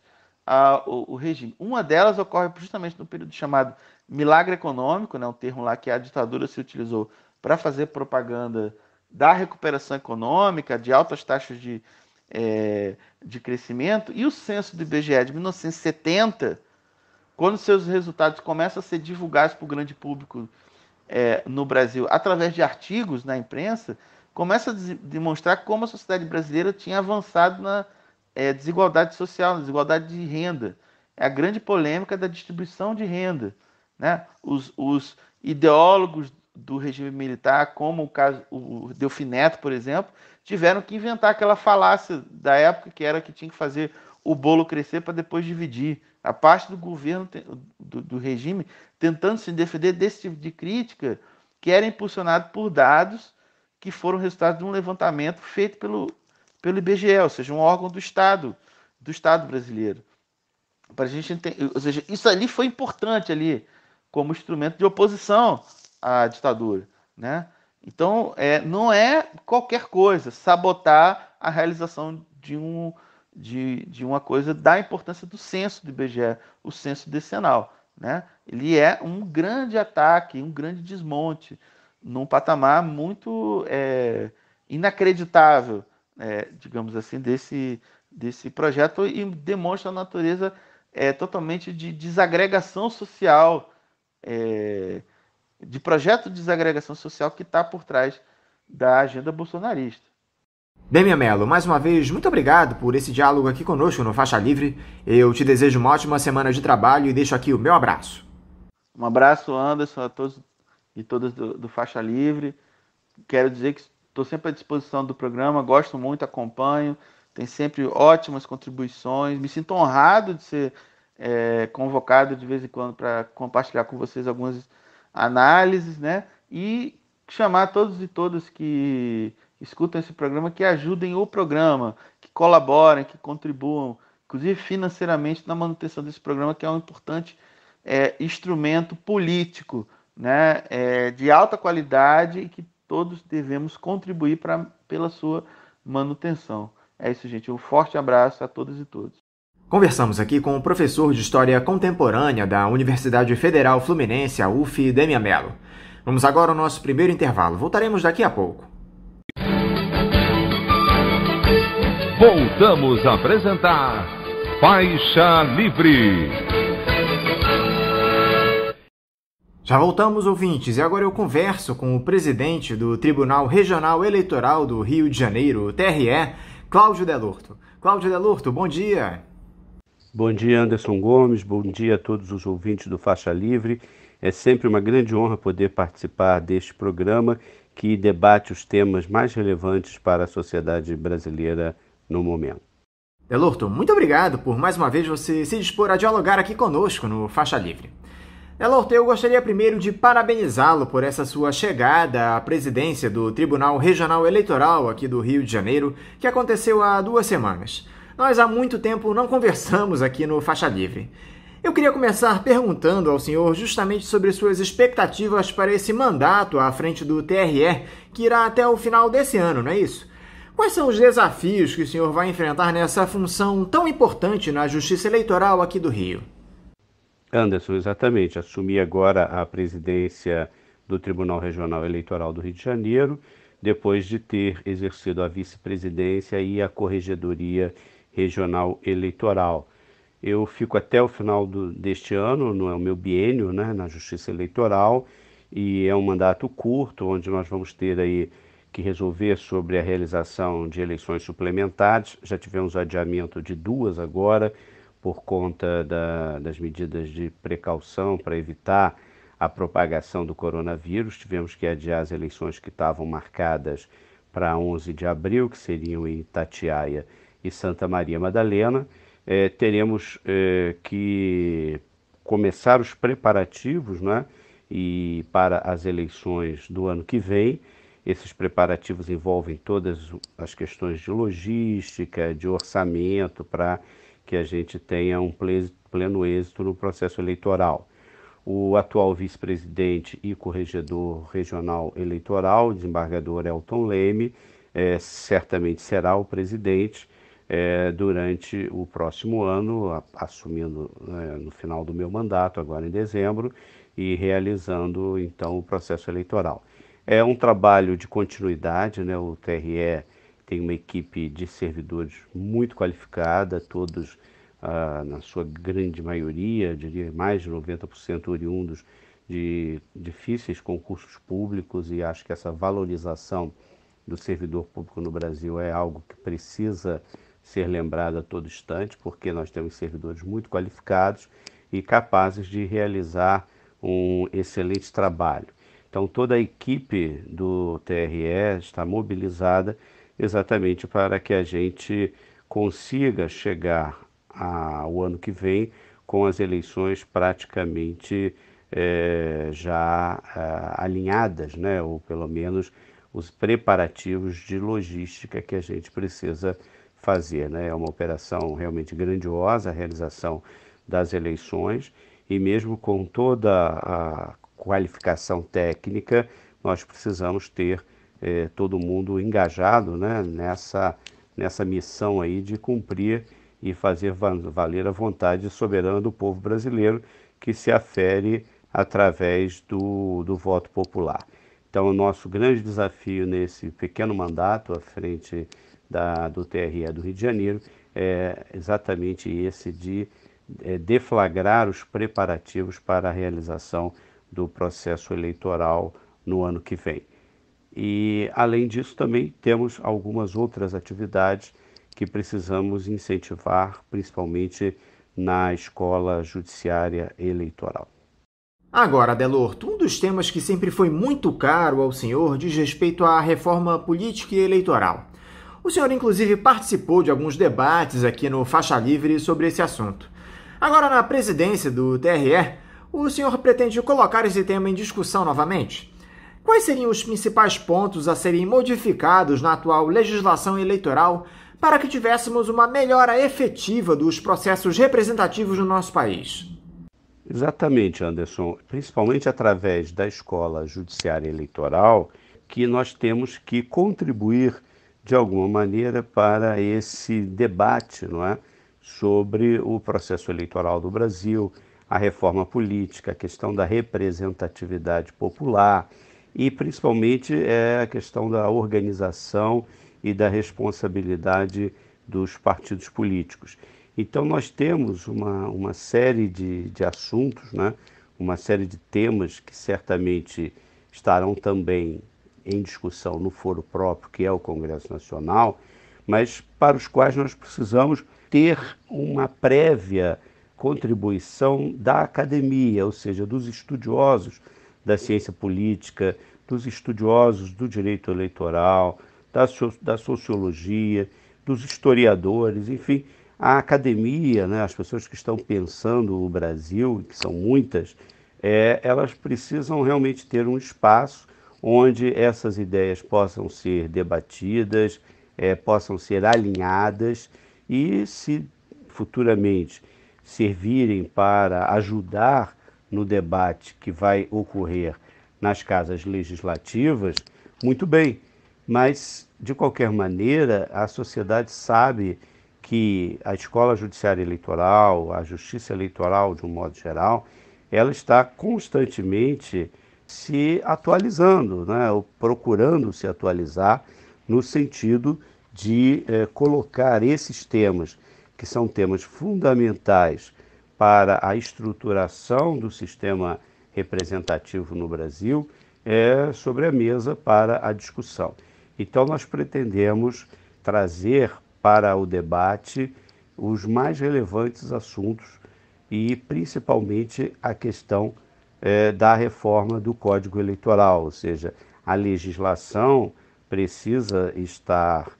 ao, ao, regime. Uma delas ocorre justamente no período chamado milagre econômico, né, um termo lá que a ditadura se utilizou para fazer propaganda da recuperação econômica, de altas taxas de, é, de crescimento. E o censo do IBGE de 1970, quando seus resultados começam a ser divulgados para o grande público é, no Brasil através de artigos na imprensa, começa a demonstrar como a sociedade brasileira tinha avançado na é, desigualdade social, na desigualdade de renda. É a grande polêmica da distribuição de renda. Né? Os, os ideólogos do regime militar, como o caso o Delfim Neto, por exemplo, tiveram que inventar aquela falácia da época que era que tinha que fazer o bolo crescer para depois dividir. A parte do governo, do, do regime, tentando se defender desse tipo de crítica, que era impulsionado por dados que foram resultado de um levantamento feito pelo, pelo IBGE, ou seja, um órgão do Estado, do Estado brasileiro. Para a gente entender, ou seja, isso ali foi importante ali como instrumento de oposição à ditadura, né? Então, é, não é qualquer coisa sabotar a realização de, um, de, de uma coisa da importância do censo do IBGE, o censo decenal. Né? Ele é um grande ataque, um grande desmonte num patamar muito é, inacreditável, é, digamos assim, desse, desse projeto e demonstra a natureza é, totalmente de desagregação social, é, de projeto de desagregação social que está por trás da agenda bolsonarista. Demian Mello, mais uma vez, muito obrigado por esse diálogo aqui conosco no Faixa Livre. Eu te desejo uma ótima semana de trabalho e deixo aqui o meu abraço. Um abraço, Anderson, a todos de todas do, do Faixa Livre. Quero dizer que estou sempre à disposição do programa, gosto muito, acompanho, tem sempre ótimas contribuições. Me sinto honrado de ser é, convocado de vez em quando para compartilhar com vocês algumas análises, né? E chamar todos e todas que escutam esse programa que ajudem o programa, que colaborem, que contribuam, inclusive financeiramente, na manutenção desse programa, que é um importante é, instrumento político né, é, de alta qualidade e que todos devemos contribuir para pela sua manutenção. É isso, gente. Um forte abraço a todas e todos. Conversamos aqui com o professor de História Contemporânea da Universidade Federal Fluminense, a UF, Demian Mello. Vamos agora ao nosso primeiro intervalo. Voltaremos daqui a pouco. Voltamos a apresentar Faixa Livre. Já voltamos, ouvintes, e agora eu converso com o presidente do Tribunal Regional Eleitoral do Rio de Janeiro, TRE, Cláudio Delurto. Cláudio Delurto, bom dia. Bom dia, Anderson Gomes, bom dia a todos os ouvintes do Faixa Livre. É sempre uma grande honra poder participar deste programa que debate os temas mais relevantes para a sociedade brasileira no momento. Delurto, muito obrigado por mais uma vez você se dispor a dialogar aqui conosco no Faixa Livre. Elorte, eu gostaria primeiro de parabenizá-lo por essa sua chegada à presidência do Tribunal Regional Eleitoral aqui do Rio de Janeiro, que aconteceu há duas semanas. Nós há muito tempo não conversamos aqui no Faixa Livre. Eu queria começar perguntando ao senhor justamente sobre suas expectativas para esse mandato à frente do TRE, que irá até o final desse ano, não é isso? Quais são os desafios que o senhor vai enfrentar nessa função tão importante na Justiça Eleitoral aqui do Rio? Anderson, exatamente. Assumi agora a presidência do Tribunal Regional Eleitoral do Rio de Janeiro, depois de ter exercido a vice-presidência e a corregedoria regional eleitoral. Eu fico até o final do, deste ano, no é o meu biênio né, na Justiça Eleitoral, e é um mandato curto, onde nós vamos ter aí que resolver sobre a realização de eleições suplementares. Já tivemos adiamento de duas agora, por conta da, das medidas de precaução para evitar a propagação do coronavírus. Tivemos que adiar as eleições que estavam marcadas para 11 de abril, que seriam em Itatiaia e Santa Maria Madalena. É, teremos é, que começar os preparativos né, e para as eleições do ano que vem. Esses preparativos envolvem todas as questões de logística, de orçamento para que a gente tenha um pleno êxito no processo eleitoral. O atual vice-presidente e corregedor regional eleitoral, o desembargador Elton Leme, é, certamente será o presidente é, durante o próximo ano, a, assumindo é, no final do meu mandato, agora em dezembro, e realizando então o processo eleitoral. É um trabalho de continuidade, né? o TRE tem uma equipe de servidores muito qualificada, todos, ah, na sua grande maioria, diria mais de 90% oriundos de difíceis concursos públicos, e acho que essa valorização do servidor público no Brasil é algo que precisa ser lembrado a todo instante, porque nós temos servidores muito qualificados e capazes de realizar um excelente trabalho. Então, toda a equipe do TRE está mobilizada exatamente para que a gente consiga chegar ao ano que vem com as eleições praticamente é, já é, alinhadas, né? ou pelo menos os preparativos de logística que a gente precisa fazer. Né? É uma operação realmente grandiosa a realização das eleições e, mesmo com toda a qualificação técnica, nós precisamos ter eh, todo mundo engajado né, nessa, nessa missão aí de cumprir e fazer valer a vontade soberana do povo brasileiro que se afere através do, do voto popular. Então, o nosso grande desafio nesse pequeno mandato à frente da, do TRE do Rio de Janeiro é exatamente esse de é, deflagrar os preparativos para a realização do processo eleitoral no ano que vem. E, além disso, também temos algumas outras atividades que precisamos incentivar, principalmente na escola judiciária eleitoral. Agora, Delorto, um dos temas que sempre foi muito caro ao senhor diz respeito à reforma política e eleitoral. O senhor, inclusive, participou de alguns debates aqui no Faixa Livre sobre esse assunto. Agora, na presidência do TRE, o senhor pretende colocar esse tema em discussão novamente? Quais seriam os principais pontos a serem modificados na atual legislação eleitoral para que tivéssemos uma melhora efetiva dos processos representativos no nosso país? Exatamente, Anderson. Principalmente através da escola judiciária eleitoral, que nós temos que contribuir de alguma maneira para esse debate não é? sobre o processo eleitoral do Brasil, a reforma política, a questão da representatividade popular e principalmente é a questão da organização e da responsabilidade dos partidos políticos. Então, nós temos uma, uma série de, de assuntos, né? uma série de temas que certamente estarão também em discussão no foro próprio, que é o Congresso Nacional, mas para os quais nós precisamos ter uma prévia contribuição da academia, ou seja, dos estudiosos da ciência política, dos estudiosos do direito eleitoral, da, so, da sociologia, dos historiadores, enfim, a academia, né, as pessoas que estão pensando o Brasil, que são muitas, é, elas precisam realmente ter um espaço onde essas ideias possam ser debatidas, é, possam ser alinhadas e, se futuramente servirem para ajudar no debate que vai ocorrer nas casas legislativas, muito bem, mas de qualquer maneira a sociedade sabe que a escola judiciária eleitoral, a justiça eleitoral de um modo geral, ela está constantemente se atualizando, né, ou procurando se atualizar no sentido de eh, colocar esses temas, que são temas fundamentais para a estruturação do sistema representativo no Brasil é sobre a mesa para a discussão. Então, nós pretendemos trazer para o debate os mais relevantes assuntos e, principalmente, a questão é, da reforma do Código Eleitoral, ou seja, a legislação precisa estar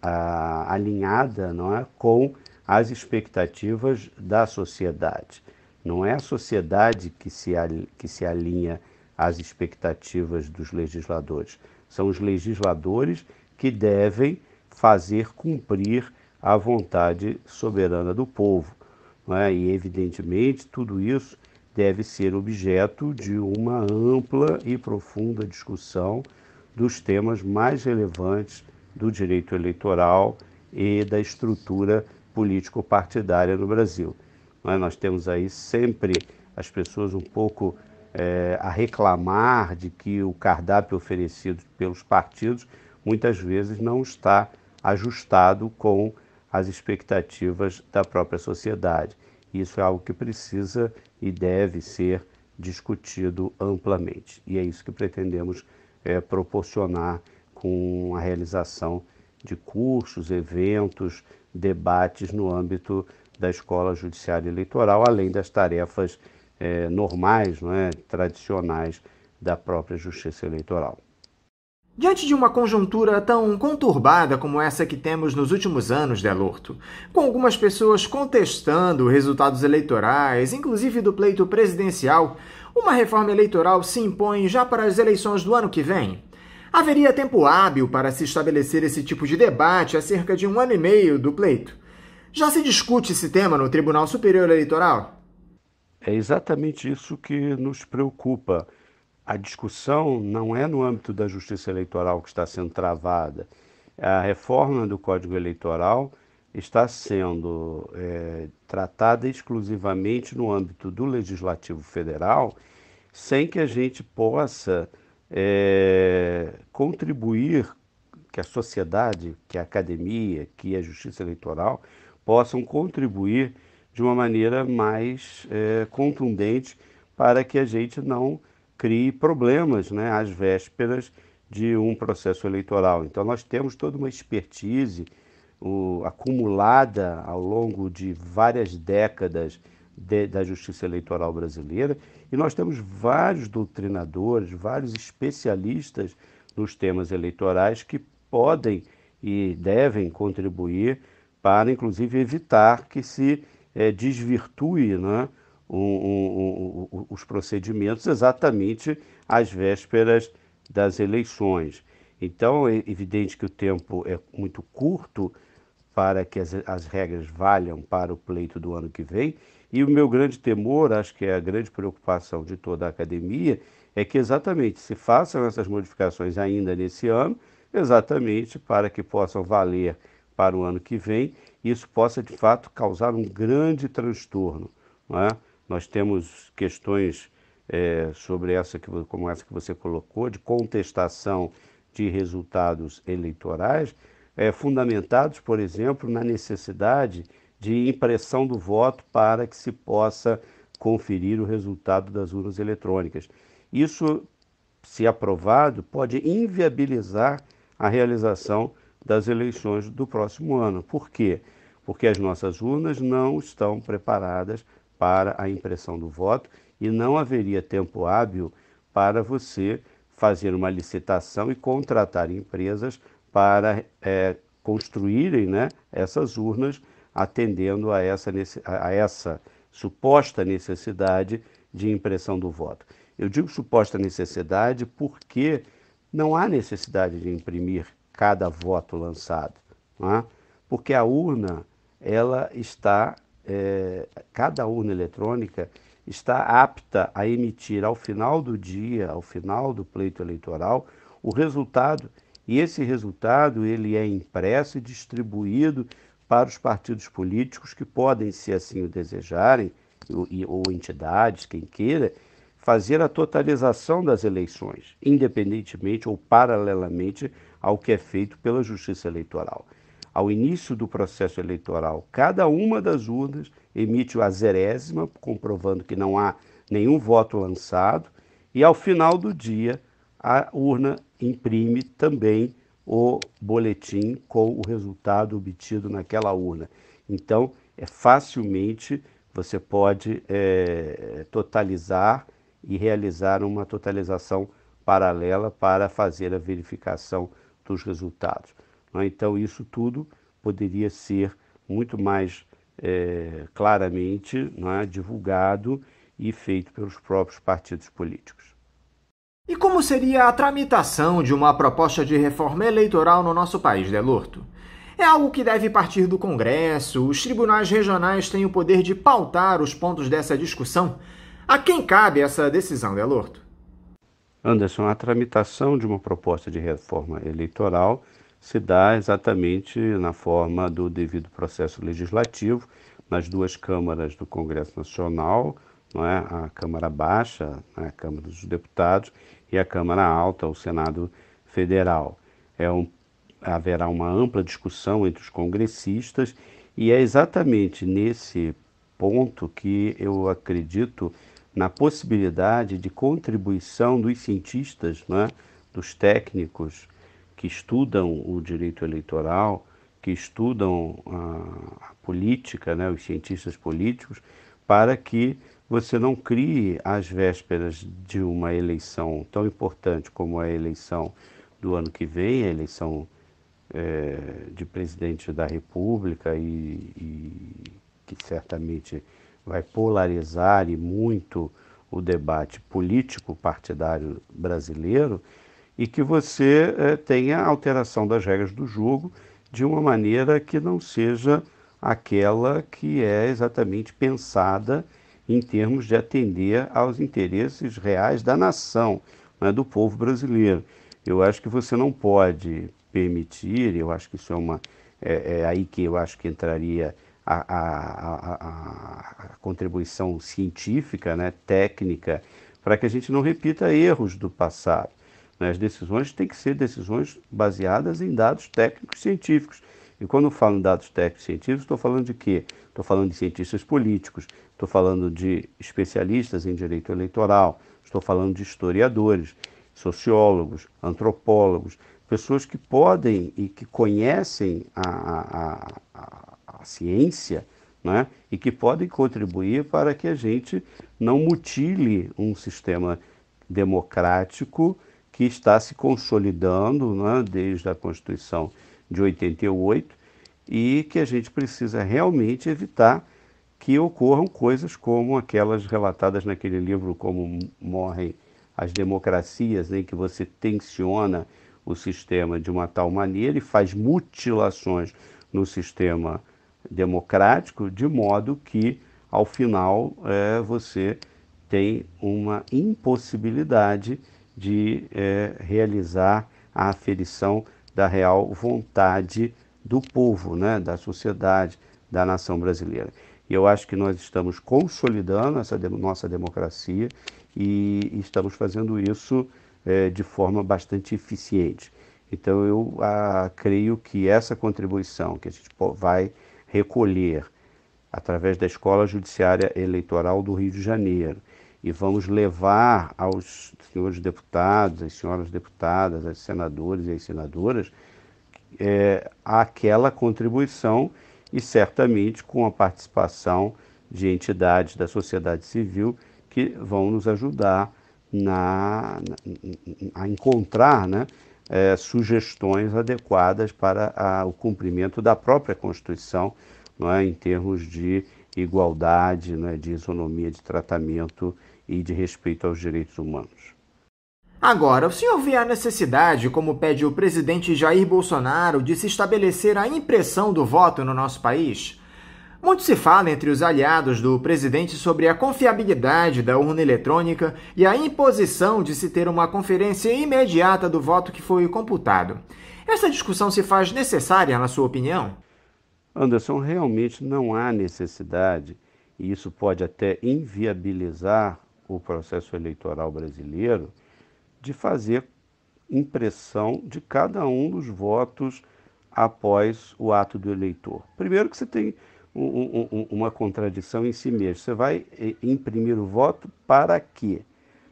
ah, alinhada não é, com às expectativas da sociedade. Não é a sociedade que se, que se alinha às expectativas dos legisladores. São os legisladores que devem fazer cumprir a vontade soberana do povo. É? E, evidentemente, tudo isso deve ser objeto de uma ampla e profunda discussão dos temas mais relevantes do direito eleitoral e da estrutura político-partidária no Brasil. É? Nós temos aí sempre as pessoas um pouco é, a reclamar de que o cardápio oferecido pelos partidos muitas vezes não está ajustado com as expectativas da própria sociedade. Isso é algo que precisa e deve ser discutido amplamente. E é isso que pretendemos é, proporcionar com a realização de cursos, eventos, debates no âmbito da Escola Judiciária Eleitoral, além das tarefas eh, normais, não é, tradicionais da própria Justiça Eleitoral. Diante de uma conjuntura tão conturbada como essa que temos nos últimos anos, Delorto, com algumas pessoas contestando resultados eleitorais, inclusive do pleito presidencial, uma reforma eleitoral se impõe já para as eleições do ano que vem. Haveria tempo hábil para se estabelecer esse tipo de debate há cerca de um ano e meio do pleito. Já se discute esse tema no Tribunal Superior Eleitoral? É exatamente isso que nos preocupa. A discussão não é no âmbito da justiça eleitoral que está sendo travada. A reforma do Código Eleitoral está sendo é, tratada exclusivamente no âmbito do Legislativo Federal, sem que a gente possa é, contribuir que a sociedade, que a academia, que a justiça eleitoral possam contribuir de uma maneira mais é, contundente para que a gente não crie problemas né, às vésperas de um processo eleitoral. Então, nós temos toda uma expertise o, acumulada ao longo de várias décadas de, da justiça eleitoral brasileira e nós temos vários doutrinadores, vários especialistas nos temas eleitorais que podem e devem contribuir para, inclusive, evitar que se é, desvirtue né, um, um, um, os procedimentos exatamente às vésperas das eleições. Então, é evidente que o tempo é muito curto para que as, as regras valham para o pleito do ano que vem, e o meu grande temor, acho que é a grande preocupação de toda a academia, é que exatamente se façam essas modificações ainda nesse ano, exatamente para que possam valer para o ano que vem, e isso possa de fato causar um grande transtorno. É? Nós temos questões é, sobre essa que, como essa que você colocou, de contestação de resultados eleitorais, é, fundamentados, por exemplo, na necessidade de impressão do voto para que se possa conferir o resultado das urnas eletrônicas. Isso, se aprovado, pode inviabilizar a realização das eleições do próximo ano. Por quê? Porque as nossas urnas não estão preparadas para a impressão do voto e não haveria tempo hábil para você fazer uma licitação e contratar empresas para é, construírem né, essas urnas atendendo a essa, a essa suposta necessidade de impressão do voto. Eu digo suposta necessidade porque não há necessidade de imprimir cada voto lançado, é? porque a urna ela está, é, cada urna eletrônica está apta a emitir ao final do dia, ao final do pleito eleitoral, o resultado. E esse resultado ele é impresso e distribuído para os partidos políticos que podem, se assim o desejarem, ou, entidades, quem queira, fazer a totalização das eleições, independentemente ou paralelamente ao que é feito pela Justiça Eleitoral. Ao início do processo eleitoral, cada uma das urnas emite a zerésima, comprovando que não há nenhum voto lançado, e ao final do dia, a urna imprime também o boletim com o resultado obtido naquela urna. Então, é facilmente você pode é, totalizar e realizar uma totalização paralela para fazer a verificação dos resultados. É? Então, isso tudo poderia ser muito mais é, claramente é, divulgado e feito pelos próprios partidos políticos. E como seria a tramitação de uma proposta de reforma eleitoral no nosso país, Delorto? É algo que deve partir do Congresso, os tribunais regionais têm o poder de pautar os pontos dessa discussão. A quem cabe essa decisão, Delorto? Anderson, a tramitação de uma proposta de reforma eleitoral se dá exatamente na forma do devido processo legislativo nas duas câmaras do Congresso Nacional, não é? a Câmara Baixa, né? a Câmara dos Deputados, e a Câmara Alta, o Senado Federal. É um, haverá uma ampla discussão entre os congressistas e é exatamente nesse ponto que eu acredito na possibilidade de contribuição dos cientistas, é? dos técnicos que estudam o direito eleitoral, que estudam a, a política, né, os cientistas políticos, para que você não crie às vésperas de uma eleição tão importante como a eleição do ano que vem, a eleição é, de presidente da República e, e que certamente vai polarizar e muito o debate político partidário brasileiro e que você eh, tenha alteração das regras do jogo de uma maneira que não seja aquela que é exatamente pensada em termos de atender aos interesses reais da nação, né, do povo brasileiro. Eu acho que você não pode permitir, eu acho que isso é uma. É, é aí que eu acho que entraria a, a, a, a contribuição científica, né, técnica, para que a gente não repita erros do passado. Né. As decisões têm que ser decisões baseadas em dados técnicos científicos. E quando falo em dados técnicos científicos, estou falando de quê? Estou falando de cientistas políticos, estou falando de especialistas em direito eleitoral, estou falando de historiadores, sociólogos, antropólogos, pessoas que podem e que conhecem a, a, a, a ciência né? e que podem contribuir para que a gente não mutile um sistema democrático que está se consolidando né? desde a Constituição de 88 e que a gente precisa realmente evitar que ocorram coisas como aquelas relatadas naquele livro Como Morrem as Democracias, em que você tensiona o sistema de uma tal maneira e faz mutilações no sistema democrático, de modo que, ao final, é, você tem uma impossibilidade de é, realizar a aferição da real vontade do povo, né, da sociedade, da nação brasileira. E eu acho que nós estamos consolidando essa de, nossa democracia e, estamos fazendo isso é, de forma bastante eficiente. Então, eu a, ah, creio que essa contribuição que a gente vai recolher através da Escola Judiciária Eleitoral do Rio de Janeiro e vamos levar aos senhores deputados, às senhoras deputadas, aos senadores e às senadoras é, aquela contribuição e certamente com a participação de entidades da sociedade civil que vão nos ajudar na, na a encontrar né, é, sugestões adequadas para a, o cumprimento da própria Constituição é, em termos de igualdade, é, de isonomia de tratamento e de respeito aos direitos humanos. Agora, o senhor vê a necessidade, como pede o presidente Jair Bolsonaro, de se estabelecer a impressão do voto no nosso país? Muito se fala entre os aliados do presidente sobre a confiabilidade da urna eletrônica e a imposição de se ter uma conferência imediata do voto que foi computado. Essa discussão se faz necessária, na sua opinião? Anderson, realmente não há necessidade, e isso pode até inviabilizar o processo eleitoral brasileiro de fazer impressão de cada um dos votos após o ato do eleitor. Primeiro que você tem um, um, uma contradição em si mesmo. Você vai eh, imprimir o voto para quê?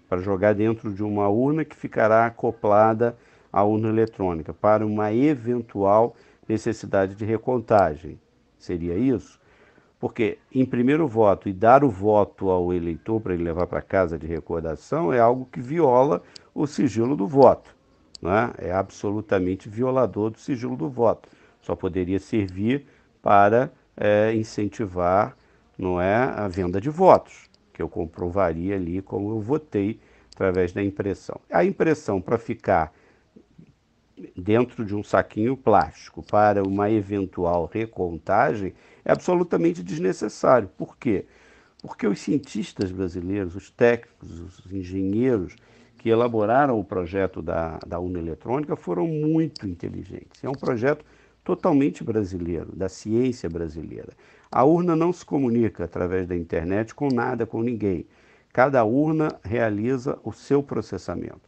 Para jogar dentro de uma urna que ficará acoplada à urna eletrônica, para uma eventual necessidade de recontagem. Seria isso? Porque imprimir o voto e dar o voto ao eleitor para ele levar para casa de recordação é algo que viola o sigilo do voto. Né? É absolutamente violador do sigilo do voto. Só poderia servir para é, incentivar não é, a venda de votos, que eu comprovaria ali como eu votei através da impressão. A impressão para ficar dentro de um saquinho plástico para uma eventual recontagem é absolutamente desnecessário. Por quê? Porque os cientistas brasileiros, os técnicos, os engenheiros, que elaboraram o projeto da, da eletrônica foram muito inteligentes. É um projeto totalmente brasileiro, da ciência brasileira. A urna não se comunica através da internet com nada, com ninguém. Cada urna realiza o seu processamento.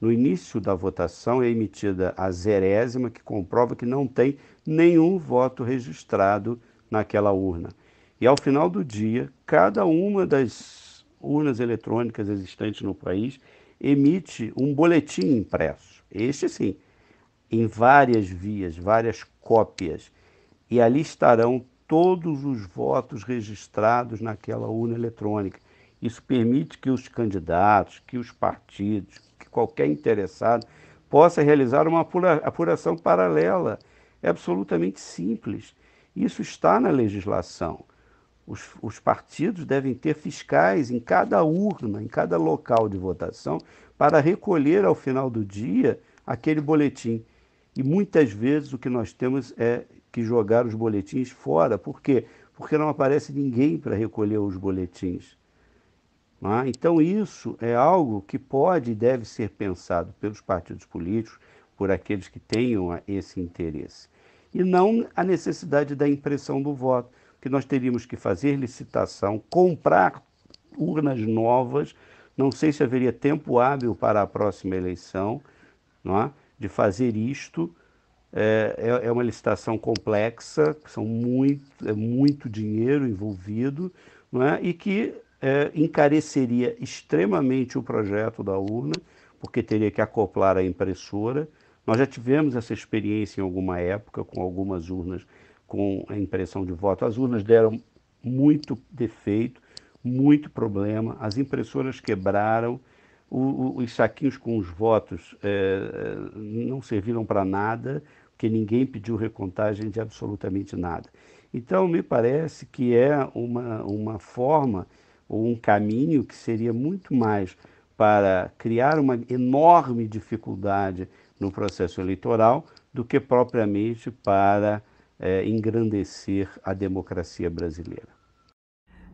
No início da votação é emitida a zerésima, que comprova que não tem nenhum voto registrado naquela urna. E ao final do dia, cada uma das urnas eletrônicas existentes no país emite um boletim impresso. Este sim, em várias vias, várias cópias. E ali estarão todos os votos registrados naquela urna eletrônica. Isso permite que os candidatos, que os partidos, que qualquer interessado possa realizar uma apuração paralela. É absolutamente simples. Isso está na legislação os, os partidos devem ter fiscais em cada urna, em cada local de votação, para recolher ao final do dia aquele boletim. E muitas vezes o que nós temos é que jogar os boletins fora. Por quê? Porque não aparece ninguém para recolher os boletins. Ah, então, isso é algo que pode e deve ser pensado pelos partidos políticos, por aqueles que tenham esse interesse. E não a necessidade da impressão do voto que nós teríamos que fazer licitação, comprar urnas novas, não sei se haveria tempo hábil para a próxima eleição, não é? de fazer isto. É, é, é uma licitação complexa, são muito, é muito dinheiro envolvido, não é? e que é, encareceria extremamente o projeto da urna, porque teria que acoplar a impressora. Nós já tivemos essa experiência em alguma época com algumas urnas com a impressão de voto. As urnas deram muito defeito, muito problema, as impressoras quebraram, o, o, os saquinhos com os votos é, é não serviram para nada, porque ninguém pediu recontagem de absolutamente nada. Então, me parece que é uma, uma forma ou um caminho que seria muito mais para criar uma enorme dificuldade no processo eleitoral do que propriamente para é, engrandecer a democracia brasileira.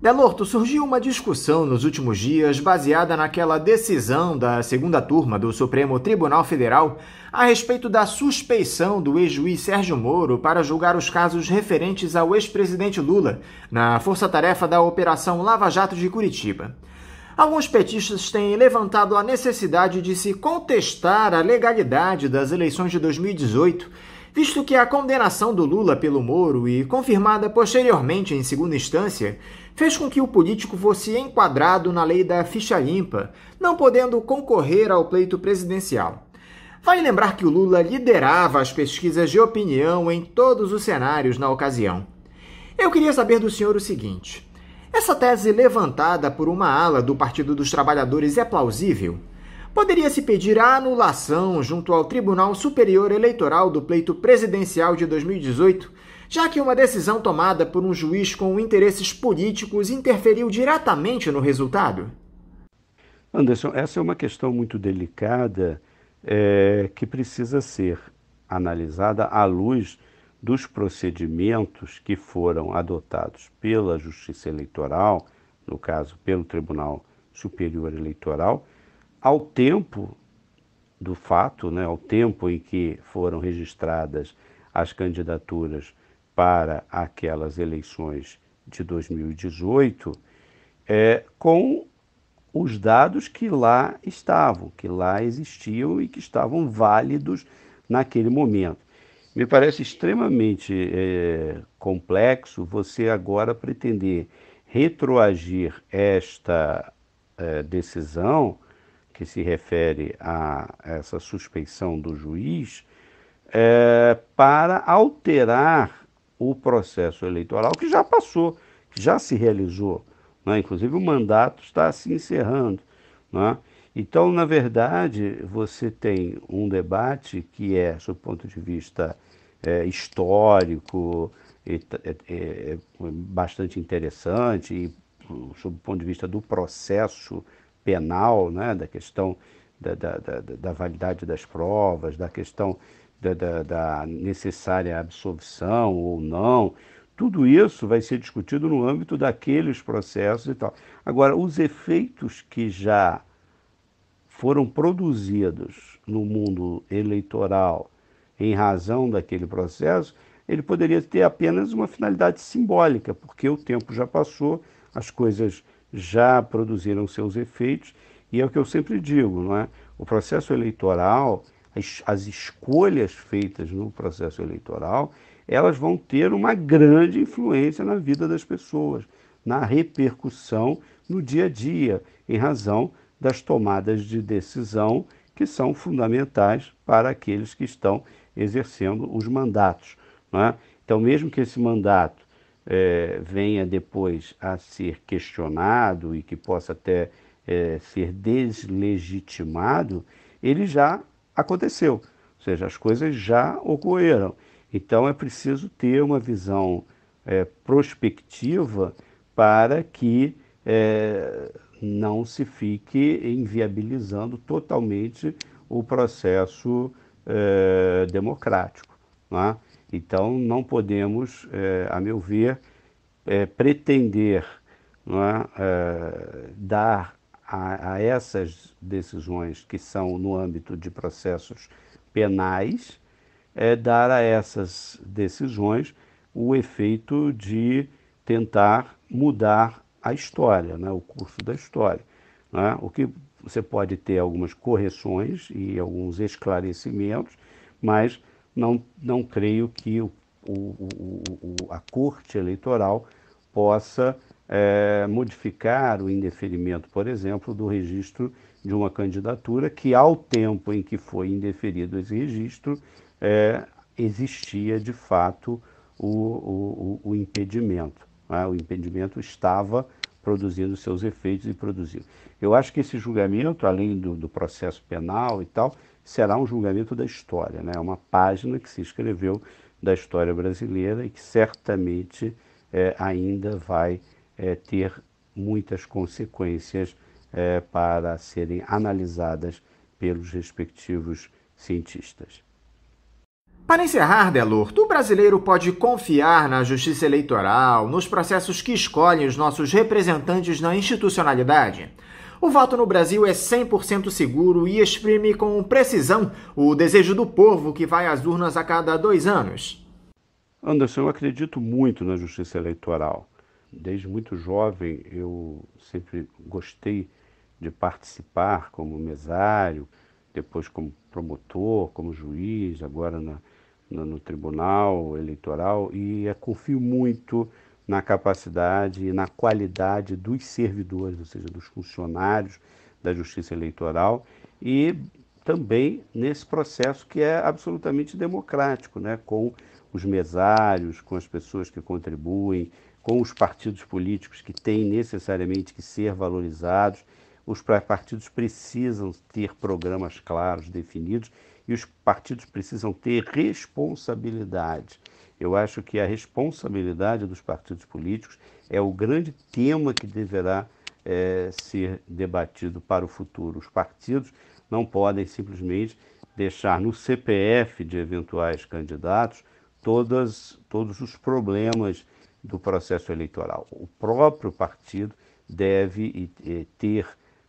Delorto, surgiu uma discussão nos últimos dias baseada naquela decisão da segunda turma do Supremo Tribunal Federal a respeito da suspeição do ex-juiz Sérgio Moro para julgar os casos referentes ao ex-presidente Lula na força-tarefa da Operação Lava Jato de Curitiba. Alguns petistas têm levantado a necessidade de se contestar a legalidade das eleições de 2018 visto que a condenação do Lula pelo Moro e confirmada posteriormente em segunda instância fez com que o político fosse enquadrado na lei da ficha limpa, não podendo concorrer ao pleito presidencial. Vale lembrar que o Lula liderava as pesquisas de opinião em todos os cenários na ocasião. Eu queria saber do senhor o seguinte: essa tese levantada por uma ala do Partido dos Trabalhadores é plausível? poderia se pedir a anulação junto ao Tribunal Superior Eleitoral do pleito presidencial de 2018, já que uma decisão tomada por um juiz com interesses políticos interferiu diretamente no resultado? Anderson, essa é uma questão muito delicada é, que precisa ser analisada à luz dos procedimentos que foram adotados pela Justiça Eleitoral, no caso pelo Tribunal Superior Eleitoral, ao tempo do fato, né, ao tempo em que foram registradas as candidaturas para aquelas eleições de 2018, é, com os dados que lá estavam, que lá existiam e que estavam válidos naquele momento. Me parece extremamente é, complexo você agora pretender retroagir esta é, decisão que se refere a essa suspeição do juiz, é, para alterar o processo eleitoral que já passou, que já se realizou. Né? Inclusive, o mandato está se encerrando. Né? Então, na verdade, você tem um debate que é, sob o ponto de vista é, histórico, é, é, é, bastante interessante, e sob o ponto de vista do processo penal, né, da questão da, da, da, da validade das provas, da questão da, da necessária absolvição ou não, tudo isso vai ser discutido no âmbito daqueles processos e tal. Agora, os efeitos que já foram produzidos no mundo eleitoral em razão daquele processo, ele poderia ter apenas uma finalidade simbólica, porque o tempo já passou, as coisas já produziram seus efeitos, e é o que eu sempre digo, não é? O processo eleitoral, as, as escolhas feitas no processo eleitoral, elas vão ter uma grande influência na vida das pessoas, na repercussão no dia a dia, em razão das tomadas de decisão que são fundamentais para aqueles que estão exercendo os mandatos. É? Então, mesmo que esse mandato é, venha depois a ser questionado e que possa até é, ser deslegitimado, ele já aconteceu. Ou seja, as coisas já ocorreram. Então é preciso ter uma visão é, prospectiva para que é, não se fique inviabilizando totalmente o processo é, democrático. Né? Então, não podemos, é, a meu ver, é, pretender é, é, dar a, a, essas decisões que são no âmbito de processos penais, é, dar a essas decisões o efeito de tentar mudar a história, né, o curso da história. Né? O que você pode ter algumas correções e alguns esclarecimentos, mas não, não creio que o, o, o, a Corte Eleitoral possa é, modificar o indeferimento, por exemplo, do registro de uma candidatura que, ao tempo em que foi indeferido esse registro, é, existia de fato o, o impedimento. Né? O impedimento estava produzindo seus efeitos e produziu. Eu acho que esse julgamento, além do, do processo penal e tal, será um julgamento da história, né? É uma página que se escreveu da história brasileira e que certamente é, ainda vai é, ter muitas consequências para serem analisadas pelos respectivos cientistas. Para encerrar, Delorto, o brasileiro pode confiar na justiça eleitoral, nos processos que escolhem os nossos representantes na institucionalidade? O voto no Brasil é 100% seguro e exprime com precisão o desejo do povo que vai às urnas a cada dois anos. Anderson, eu acredito muito na justiça eleitoral. Desde muito jovem eu sempre gostei de participar como mesário, depois como promotor, como juiz, agora na, no, no Tribunal Eleitoral, e é, confio muito na capacidade e na qualidade dos servidores, ou seja, dos funcionários da Justiça Eleitoral e também nesse processo que é absolutamente democrático, né, com os mesários, com as pessoas que contribuem, com os partidos políticos que têm necessariamente que ser valorizados. Os partidos precisam ter programas claros, definidos, e os partidos precisam ter responsabilidade eu acho que a responsabilidade dos partidos políticos é o grande tema que deverá é, ser debatido para o futuro. Os partidos não podem simplesmente deixar no CPF de eventuais candidatos todas, todos os problemas do processo eleitoral. O próprio partido deve ter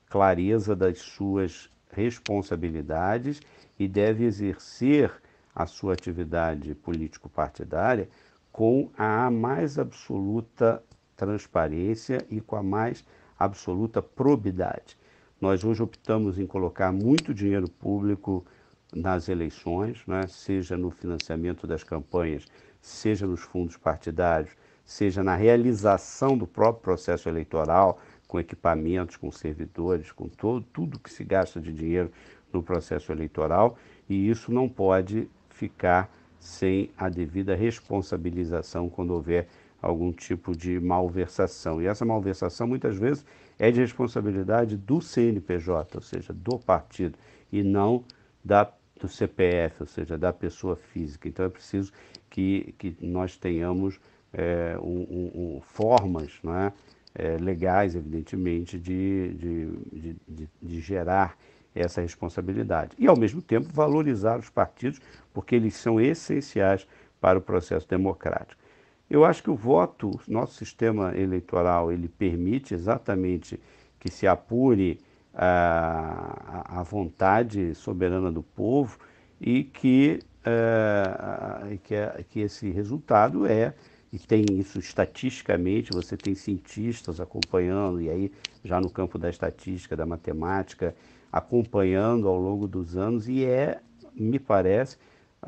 clareza das suas responsabilidades e deve exercer a sua atividade político-partidária com a mais absoluta transparência e com a mais absoluta probidade. Nós hoje optamos em colocar muito dinheiro público nas eleições, né? seja no financiamento das campanhas, seja nos fundos partidários, seja na realização do próprio processo eleitoral, com equipamentos, com servidores, com todo, tudo que se gasta de dinheiro no processo eleitoral, e isso não pode ficar sem a devida responsabilização quando houver algum tipo de malversação. E essa malversação muitas vezes é de responsabilidade do CNPJ, ou seja, do partido, e não da, do CPF, ou seja, da pessoa física. Então é preciso que, que nós tenhamos é, um, um, um, formas né, é, eh, legais, evidentemente, de, de, de, de gerar essa responsabilidade. E, ao mesmo tempo, valorizar os partidos, porque eles são essenciais para o processo democrático. Eu acho que o voto, nosso sistema eleitoral, ele permite exatamente que se apure ah, a, a vontade soberana do povo e que, uh, que, é, que esse resultado é e tem isso estatisticamente, você tem cientistas acompanhando, e aí já no campo da estatística, da matemática acompanhando ao longo dos anos e é, me parece,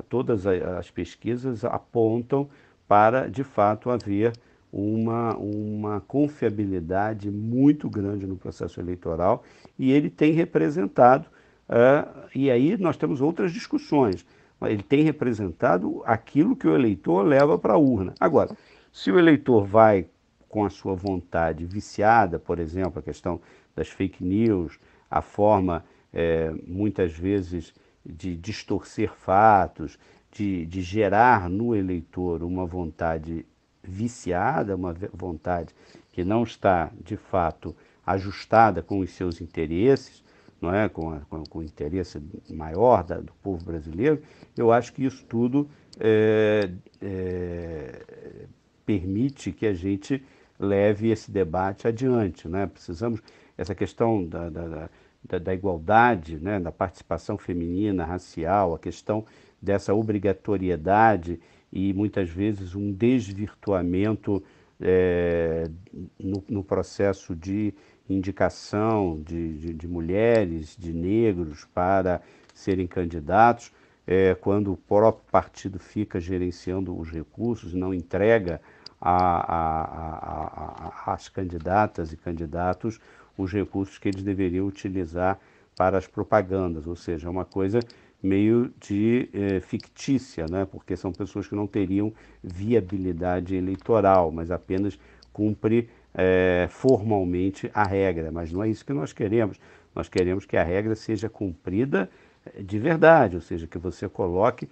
todas as pesquisas apontam para, de fato, haver uma, uma confiabilidade muito grande no processo eleitoral e ele tem representado, uh, e aí nós temos outras discussões, ele tem representado aquilo que o eleitor leva para a urna. Agora, se o eleitor vai com a sua vontade viciada, por exemplo, a questão das fake news, a forma, é, muitas vezes, de distorcer fatos, de, de gerar no eleitor uma vontade viciada, uma vontade que não está, de fato, ajustada com os seus interesses, não é? com, a, com, com o interesse maior da, do povo brasileiro, eu acho que isso tudo é, é, permite que a gente leve esse debate adiante. Né? Precisamos essa questão da, da, da, da igualdade, né, da participação feminina, racial, a questão dessa obrigatoriedade e muitas vezes um desvirtuamento é, no, no, processo de indicação de, de, de, mulheres, de negros para serem candidatos, é, quando o próprio partido fica gerenciando os recursos, não entrega a, a, a, a, as candidatas e candidatos os recursos que eles deveriam utilizar para as propagandas, ou seja, é uma coisa meio de eh, fictícia, né? porque são pessoas que não teriam viabilidade eleitoral, mas apenas cumpre eh, formalmente a regra. Mas não é isso que nós queremos. Nós queremos que a regra seja cumprida eh, de verdade, ou seja, que você coloque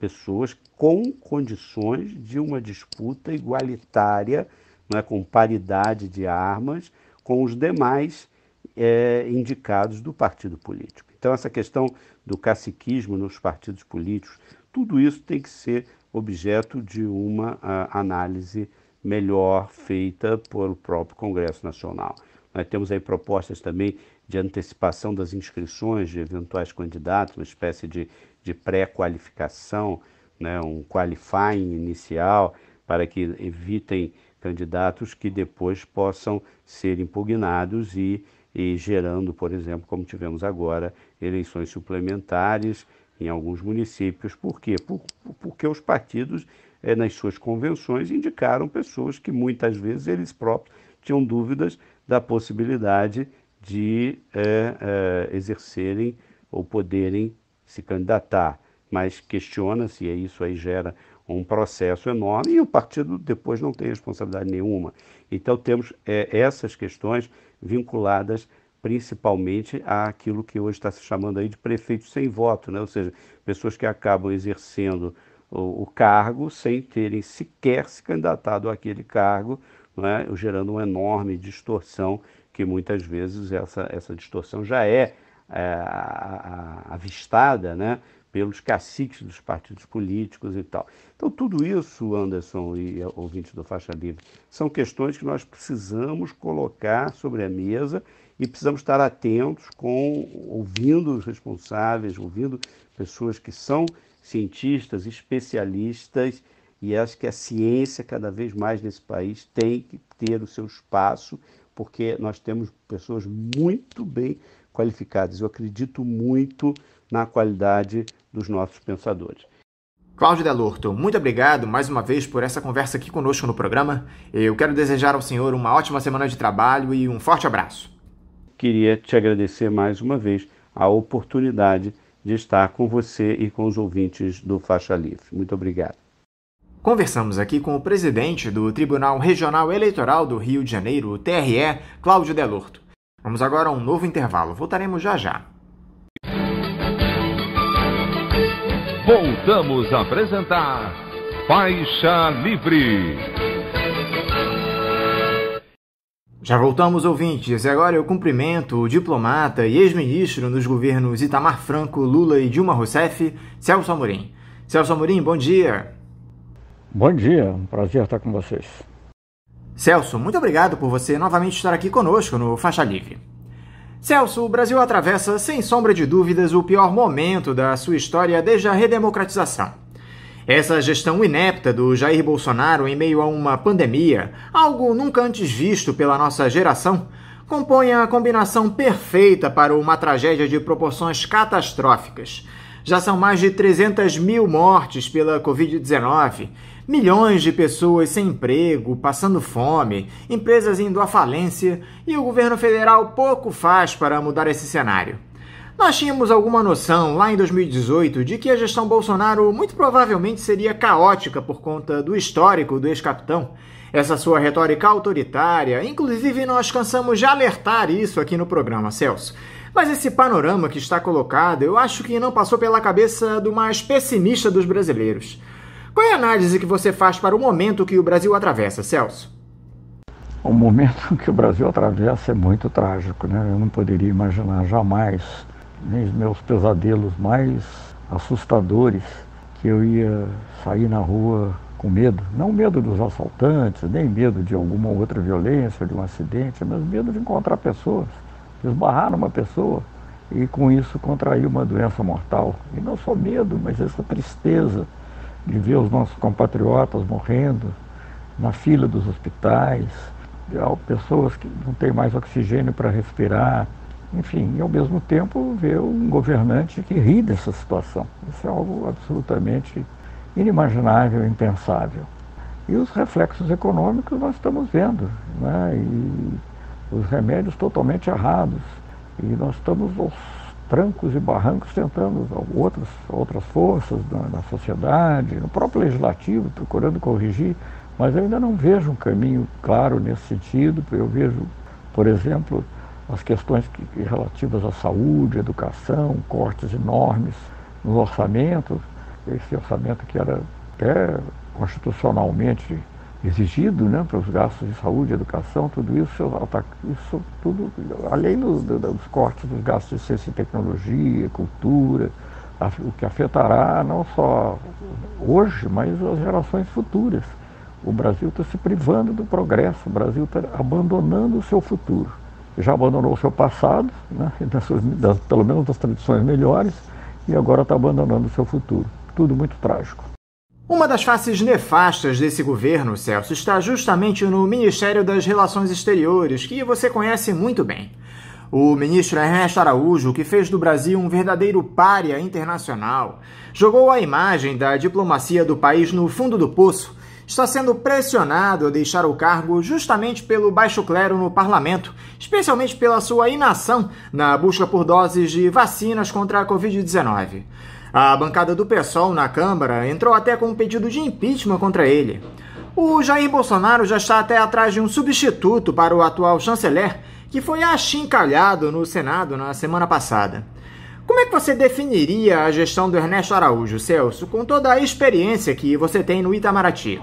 pessoas com condições de uma disputa igualitária, né? com paridade de armas com os demais é, indicados do partido político. Então, essa questão do caciquismo nos partidos políticos, tudo isso tem que ser objeto de uma a, ah, análise melhor feita pelo próprio Congresso Nacional. Nós temos aí propostas também de antecipação das inscrições de eventuais candidatos, uma espécie de, de pré-qualificação, né, um qualifying inicial, para que evitem candidatos que depois possam ser impugnados e, e gerando, por exemplo, como tivemos agora, eleições suplementares em alguns municípios. Por quê? Por, porque os partidos, eh, nas suas convenções, indicaram pessoas que muitas vezes eles próprios tinham dúvidas da possibilidade de eh, eh, exercerem ou poderem se candidatar. Mas questiona-se, e isso aí gera um processo enorme e o partido depois não tem responsabilidade nenhuma. Então temos é, essas questões vinculadas principalmente àquilo que hoje está se chamando aí de prefeitos sem voto, né? ou seja, pessoas que acabam exercendo o, o cargo sem terem sequer se candidatado àquele cargo, né? gerando uma enorme distorção, que muitas vezes essa, essa distorção já é, é avistada, né? pelos caciques dos partidos políticos e tal. Então, tudo isso, Anderson e ouvintes do Faixa Livre, são questões que nós precisamos colocar sobre a mesa e precisamos estar atentos com ouvindo os responsáveis, ouvindo pessoas que são cientistas, especialistas, e acho que a ciência cada vez mais nesse país tem que ter o seu espaço, porque nós temos pessoas muito bem qualificadas. Eu acredito muito na qualidade dos nossos pensadores. Cláudio Delorto, muito obrigado mais uma vez por essa conversa aqui conosco no programa. Eu quero desejar ao senhor uma ótima semana de trabalho e um forte abraço. Queria te agradecer mais uma vez a oportunidade de estar com você e com os ouvintes do Faixa Livre. Muito obrigado. Conversamos aqui com o presidente do Tribunal Regional Eleitoral do Rio de Janeiro, TRE, Cláudio Delorto. Vamos agora a um novo intervalo. Voltaremos já já. voltamos a apresentar Faixa Livre. Já voltamos, ouvintes, e agora eu cumprimento o diplomata e ex-ministro dos governos Itamar Franco, Lula e Dilma Rousseff, Celso Amorim. Celso Amorim, bom dia. Bom dia, um prazer estar com vocês. Celso, muito obrigado por você novamente estar aqui conosco no Faixa Livre. Celso, o Brasil atravessa, sem sombra de dúvidas, o pior momento da sua história desde a redemocratização. Essa gestão inepta do Jair Bolsonaro em meio a uma pandemia, algo nunca antes visto pela nossa geração, compõe a combinação perfeita para uma tragédia de proporções catastróficas. Já são mais de 300 mil mortes pela Covid-19, milhões de pessoas sem emprego, passando fome, empresas indo à falência e o governo federal pouco faz para mudar esse cenário. Nós tínhamos alguma noção lá em 2018 de que a gestão Bolsonaro muito provavelmente seria caótica por conta do histórico do ex-capitão. Essa sua retórica autoritária, inclusive nós cansamos de alertar isso aqui no programa, Celso. Mas esse panorama que está colocado, eu acho que não passou pela cabeça do mais pessimista dos brasileiros. Qual é a análise que você faz para o momento que o Brasil atravessa, Celso? O momento que o Brasil atravessa é muito trágico, né? Eu não poderia imaginar jamais, nem os meus pesadelos mais assustadores, que eu ia sair na rua com medo, não medo dos assaltantes, nem medo de alguma outra violência, de um acidente, mas medo de encontrar pessoas, esbarrar numa pessoa e com isso contrair uma doença mortal. E não só medo, mas essa tristeza de ver os nossos compatriotas morrendo na fila dos hospitais, pessoas que não têm mais oxigênio para respirar, enfim, e ao mesmo tempo ver um governante que ri dessa situação. Isso é algo absolutamente inimaginável, impensável. E os reflexos econômicos nós estamos vendo, né? e os remédios totalmente errados. E nós estamos aos trancos e barrancos, tentando outras, outras forças na, na sociedade, no próprio legislativo, procurando corrigir, mas eu ainda não vejo um caminho claro nesse sentido. Eu vejo, por exemplo, as questões que, que relativas à saúde, educação, cortes enormes nos orçamentos, esse orçamento que era até constitucionalmente exigido né, para os gastos de saúde, educação, tudo isso, isso tudo, além dos, dos cortes dos gastos de ciência e tecnologia, cultura, o que afetará não só hoje, mas as gerações futuras. O Brasil está se privando do progresso, o Brasil está abandonando o seu futuro. Já abandonou o seu passado, né, das, pelo menos das tradições melhores, e agora está abandonando o seu futuro. Tudo muito trágico. Uma das faces nefastas desse governo, Celso, está justamente no Ministério das Relações Exteriores, que você conhece muito bem. O ministro Ernesto Araújo, que fez do Brasil um verdadeiro pária internacional, jogou a imagem da diplomacia do país no fundo do poço, está sendo pressionado a deixar o cargo justamente pelo baixo clero no parlamento, especialmente pela sua inação na busca por doses de vacinas contra a Covid-19. A bancada do PSOL na Câmara entrou até com um pedido de impeachment contra ele. O Jair Bolsonaro já está até atrás de um substituto para o atual chanceler, que foi achincalhado no Senado na semana passada. Como é que você definiria a gestão do Ernesto Araújo, Celso, com toda a experiência que você tem no Itamaraty?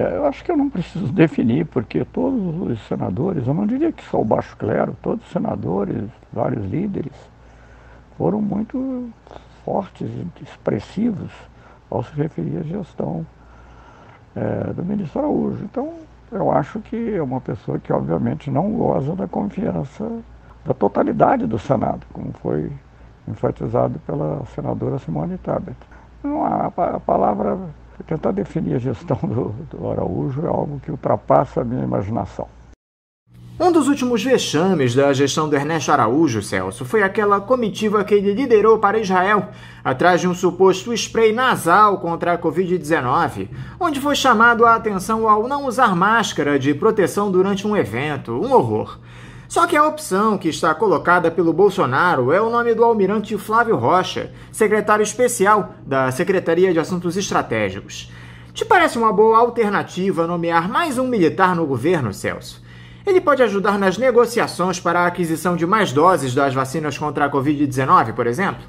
É, eu acho que eu não preciso definir, porque todos os senadores, eu não diria que só o baixo clero, todos os senadores, vários líderes, foram muito fortes e expressivos ao se referir à gestão é, do ministro Araújo. Então, eu acho que é uma pessoa que, obviamente, não goza da confiança da totalidade do Senado, como foi enfatizado pela senadora Simone Tabet. Não, há a palavra tentar definir a gestão do, do Araújo é algo que ultrapassa a minha imaginação. Um dos últimos vexames da gestão do Ernesto Araújo, Celso, foi aquela comitiva que ele liderou para Israel, atrás de um suposto spray nasal contra a Covid-19, onde foi chamado a atenção ao não usar máscara de proteção durante um evento. Um horror. Só que a opção que está colocada pelo Bolsonaro é o nome do almirante Flávio Rocha, secretário especial da Secretaria de Assuntos Estratégicos. Te parece uma boa alternativa nomear mais um militar no governo, Celso? Ele pode ajudar nas negociações para a aquisição de mais doses das vacinas contra a Covid-19, por exemplo?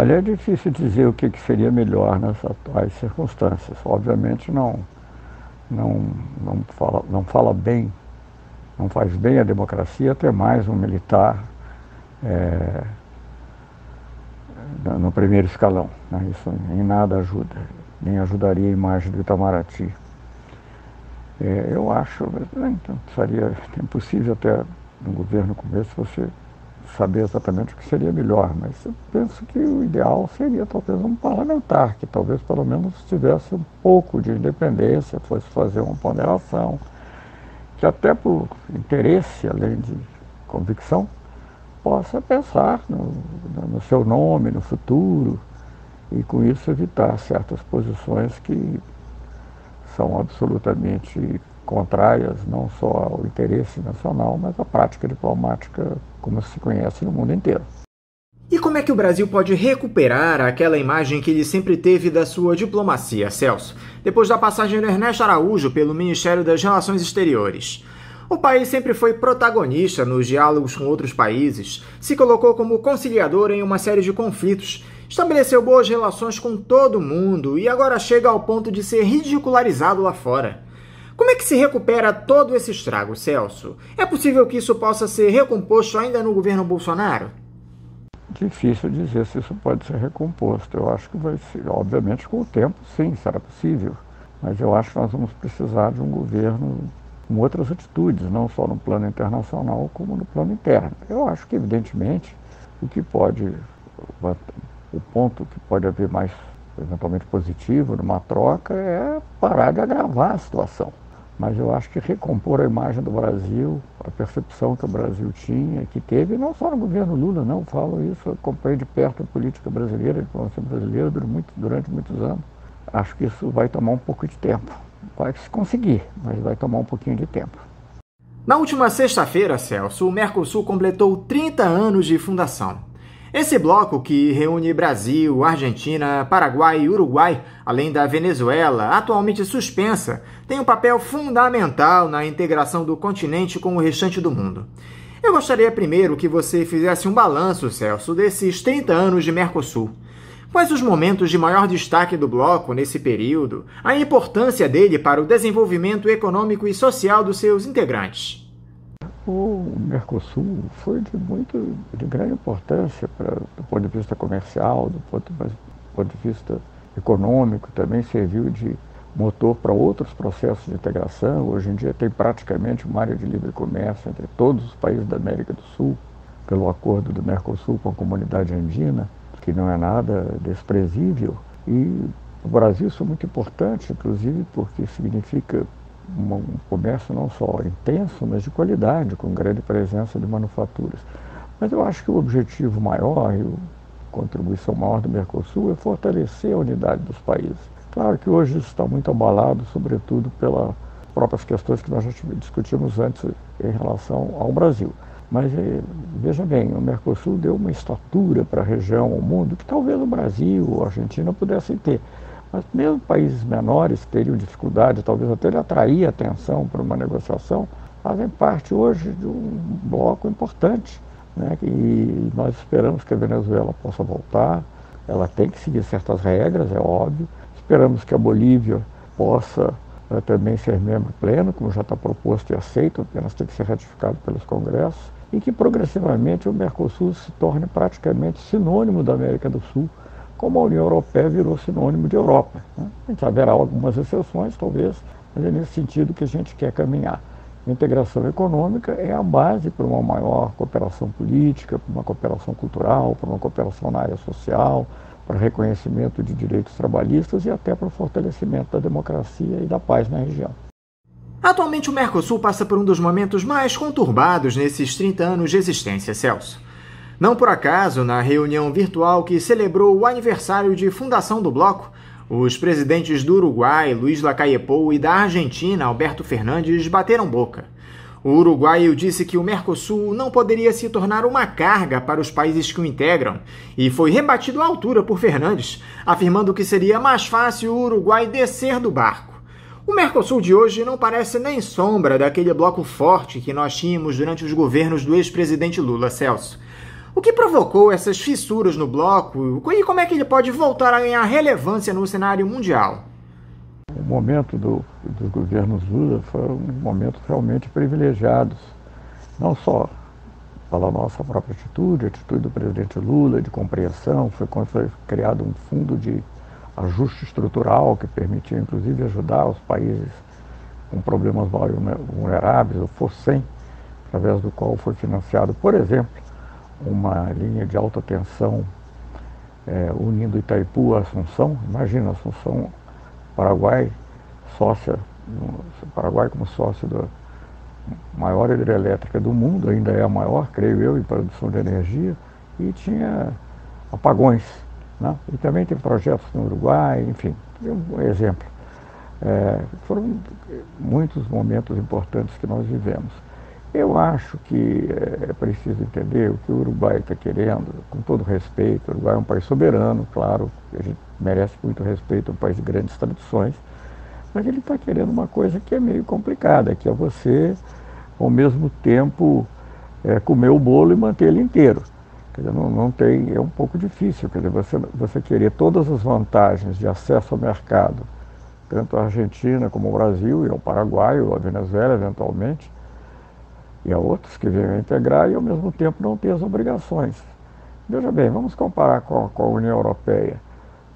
Olha, é difícil dizer o que seria melhor nas atuais circunstâncias. Obviamente não, não, não, fala, não fala bem, não faz bem à democracia ter mais um militar é, no primeiro escalão. Né? Isso em nada ajuda, nem ajudaria a imagem do Itamaraty. É, eu acho, é, então seria impossível até no governo começo você saber exatamente o que seria melhor, mas eu penso que o ideal seria talvez um parlamentar, que talvez pelo menos tivesse um pouco de independência, fosse fazer uma ponderação, que até por interesse, além de convicção, possa pensar no, no seu nome, no futuro, e com isso evitar certas posições que são absolutamente contrárias não só ao interesse nacional, mas à prática diplomática como se conhece no mundo inteiro. E como é que o Brasil pode recuperar aquela imagem que ele sempre teve da sua diplomacia, Celso, depois da passagem do Ernesto Araújo pelo Ministério das Relações Exteriores? O país sempre foi protagonista nos diálogos com outros países, se colocou como conciliador em uma série de conflitos Estabeleceu boas relações com todo mundo e agora chega ao ponto de ser ridicularizado lá fora. Como é que se recupera todo esse estrago, Celso? É possível que isso possa ser recomposto ainda no governo Bolsonaro? Difícil dizer se isso pode ser recomposto. Eu acho que vai ser, obviamente, com o tempo, sim, será possível. Mas eu acho que nós vamos precisar de um governo com outras atitudes, não só no plano internacional, como no plano interno. Eu acho que, evidentemente, o que pode o ponto que pode haver mais, eventualmente, positivo numa troca é parar de agravar a situação. Mas eu acho que recompor a imagem do Brasil, a percepção que o Brasil tinha, que teve, não só no governo Lula, não, falo isso, eu acompanhei de perto a política brasileira, a diplomacia brasileira durante, muito, durante muitos anos. Acho que isso vai tomar um pouco de tempo. Vai se conseguir, mas vai tomar um pouquinho de tempo. Na última sexta-feira, Celso, o Mercosul completou 30 anos de fundação. Esse bloco, que reúne Brasil, Argentina, Paraguai e Uruguai, além da Venezuela, atualmente suspensa, tem um papel fundamental na integração do continente com o restante do mundo. Eu gostaria primeiro que você fizesse um balanço, Celso, desses 30 anos de Mercosul. Quais os momentos de maior destaque do bloco nesse período? A importância dele para o desenvolvimento econômico e social dos seus integrantes? O Mercosul foi de, muito, de grande importância do ponto de vista comercial, do ponto, mas, do ponto de vista econômico, também serviu de motor para outros processos de integração. Hoje em dia tem praticamente uma área de livre comércio entre todos os países da América do Sul, pelo acordo do Mercosul com a comunidade andina, que não é nada desprezível. E o Brasil isso é muito importante, inclusive porque significa um comércio não só intenso, mas de qualidade, com grande presença de manufaturas. Mas eu acho que o objetivo maior e a contribuição maior do Mercosul é fortalecer a unidade dos países. Claro que hoje isso está muito abalado, sobretudo pelas próprias questões que nós já discutimos antes em relação ao Brasil. Mas eh, veja bem, o Mercosul deu uma estatura para a região, ao mundo, que talvez o Brasil ou a Argentina pudessem ter. Mas mesmo países menores que teriam dificuldade, talvez até ele atrair atenção para uma negociação, fazem parte hoje de um bloco importante. Né? E nós esperamos que a Venezuela possa voltar. Ela tem que seguir certas regras, é óbvio. Esperamos que a Bolívia possa né, também ser membro pleno, como já está proposto e aceito, apenas tem que ser ratificado pelos congressos, e que progressivamente o Mercosul se torne praticamente sinônimo da América do Sul como a União Europeia virou sinônimo de Europa. Né? A gente haverá algumas exceções, talvez, mas é nesse sentido que a gente quer caminhar. A integração econômica é a base para uma maior cooperação política, para uma cooperação cultural, para uma cooperação na área social, para reconhecimento de direitos trabalhistas e até para o fortalecimento da democracia e da paz na região. Atualmente, o Mercosul passa por um dos momentos mais conturbados nesses 30 anos de existência, Celso. Não por acaso, na reunião virtual que celebrou o aniversário de fundação do bloco, os presidentes do Uruguai, Luiz Lacaiepou, e da Argentina, Alberto Fernandes, bateram boca. O uruguaio disse que o Mercosul não poderia se tornar uma carga para os países que o integram, e foi rebatido à altura por Fernandes, afirmando que seria mais fácil o Uruguai descer do barco. O Mercosul de hoje não parece nem sombra daquele bloco forte que nós tínhamos durante os governos do ex-presidente Lula Celso. O que provocou essas fissuras no bloco e como é que ele pode voltar a ganhar relevância no cenário mundial? O momento do, do governo Lula foi um momento realmente privilegiado, não só pela nossa própria atitude, a atitude do presidente Lula de compreensão, foi, foi criado um fundo de ajuste estrutural que permitia inclusive ajudar os países com problemas vulneráveis, o FOSEM, através do qual foi financiado, por exemplo, uma linha de alta tensão é, unindo Itaipu a Assunção. Imagina, Assunção, Paraguai, sócia, Paraguai como sócio da maior hidrelétrica do mundo, ainda é a maior, creio eu, em produção de energia, e tinha apagões. Né? E também tem projetos no Uruguai, enfim, é um exemplo. É, foram muitos momentos importantes que nós vivemos. Eu acho que eh, é preciso entender o que o Uruguai está querendo, com todo respeito. O Uruguai é um país soberano, claro, a gente merece muito respeito, é um país de grandes tradições, mas ele está querendo uma coisa que é meio complicada, que é você, ao mesmo tempo, é, comer o bolo e manter ele inteiro. Quer dizer, não, não tem, é um pouco difícil, quer dizer, você, você querer todas as vantagens de acesso ao mercado, tanto a Argentina como o Brasil, e ao Paraguai, ou a Venezuela, eventualmente, e a outros que venham a integrar e ao mesmo tempo não ter as obrigações. Veja bem, vamos comparar com a, com a União Europeia.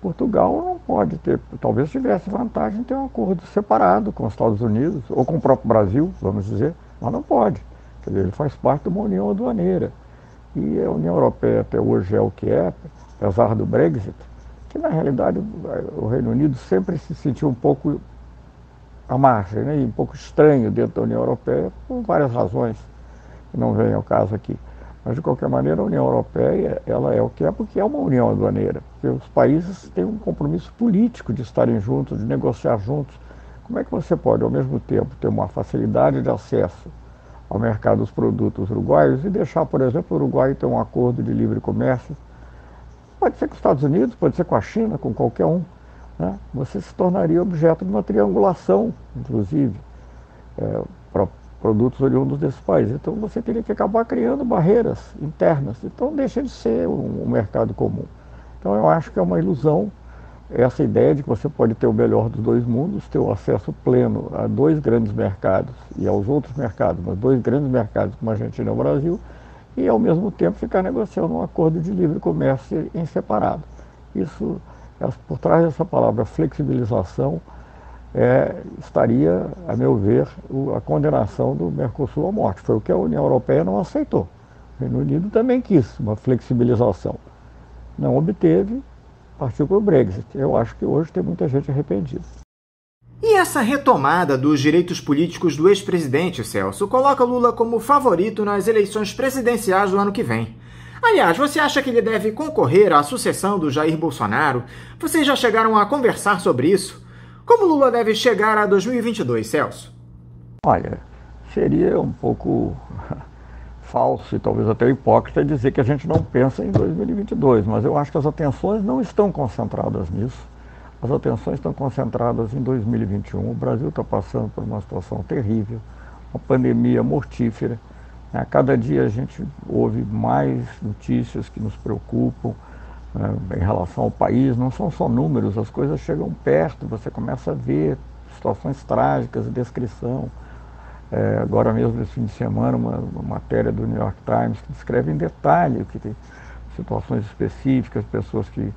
Portugal não pode ter, talvez tivesse vantagem ter um acordo separado com os Estados Unidos ou com o próprio Brasil, vamos dizer, mas não pode. Quer dizer, ele faz parte de uma união aduaneira. E a União Europeia até hoje é o que é, apesar do Brexit, que na realidade o Reino Unido sempre se sentiu um pouco à margem né, e um pouco estranho dentro da União Europeia, por várias razões que não vem ao caso aqui. Mas, de qualquer maneira, a União Europeia ela é o que é porque é uma união aduaneira. Porque os países têm um compromisso político de estarem juntos, de negociar juntos. Como é que você pode, ao mesmo tempo, ter uma facilidade de acesso ao mercado dos produtos uruguaios e deixar, por exemplo, o Uruguai ter um acordo de livre comércio? Pode ser com os Estados Unidos, pode ser com a China, com qualquer um né, você se tornaria objeto de uma triangulação, inclusive, é, para produtos oriundos desse país. Então você teria que acabar criando barreiras internas. Então deixa de ser um, um mercado comum. Então eu acho que é uma ilusão essa ideia de que você pode ter o melhor dos dois mundos, ter o acesso pleno a dois grandes mercados e aos outros mercados, mas dois grandes mercados como a Argentina e o Brasil, e ao mesmo tempo ficar negociando um acordo de livre comércio em separado. Isso por trás dessa palavra flexibilização é, estaria, a meu ver, a condenação do Mercosul à morte. Foi o que a União Europeia não aceitou. O Reino Unido também quis uma flexibilização. Não obteve, partiu para o Brexit. Eu acho que hoje tem muita gente arrependida. E essa retomada dos direitos políticos do ex-presidente Celso coloca Lula como favorito nas eleições presidenciais do ano que vem. Aliás, você acha que ele deve concorrer à sucessão do Jair Bolsonaro? Vocês já chegaram a conversar sobre isso? Como Lula deve chegar a 2022, Celso? Olha, seria um pouco falso e talvez até hipócrita dizer que a gente não pensa em 2022, mas eu acho que as atenções não estão concentradas nisso. As atenções estão concentradas em 2021. O Brasil está passando por uma situação terrível, uma pandemia mortífera. A cada dia a gente ouve mais notícias que nos preocupam né, em relação ao país. Não são só números, as coisas chegam perto, você começa a ver situações trágicas, descrição. É, agora mesmo, nesse fim de semana, uma, uma, matéria do New York Times que descreve em detalhe que tem situações específicas, pessoas que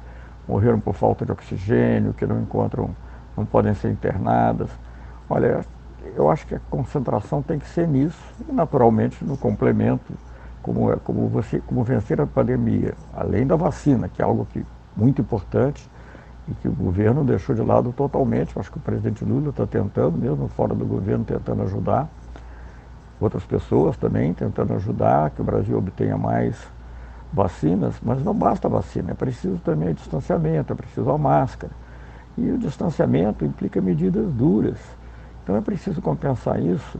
morreram por falta de oxigênio, que não encontram, não podem ser internadas. Olha, eu acho que a concentração tem que ser nisso e naturalmente no complemento como é como você como vencer a pandemia além da vacina que é algo que muito importante e que o governo deixou de lado totalmente acho que o presidente Lula está tentando mesmo fora do governo tentando ajudar outras pessoas também tentando ajudar que o Brasil obtenha mais vacinas mas não basta vacina é preciso também distanciamento é preciso a máscara e o distanciamento implica medidas duras então é preciso compensar isso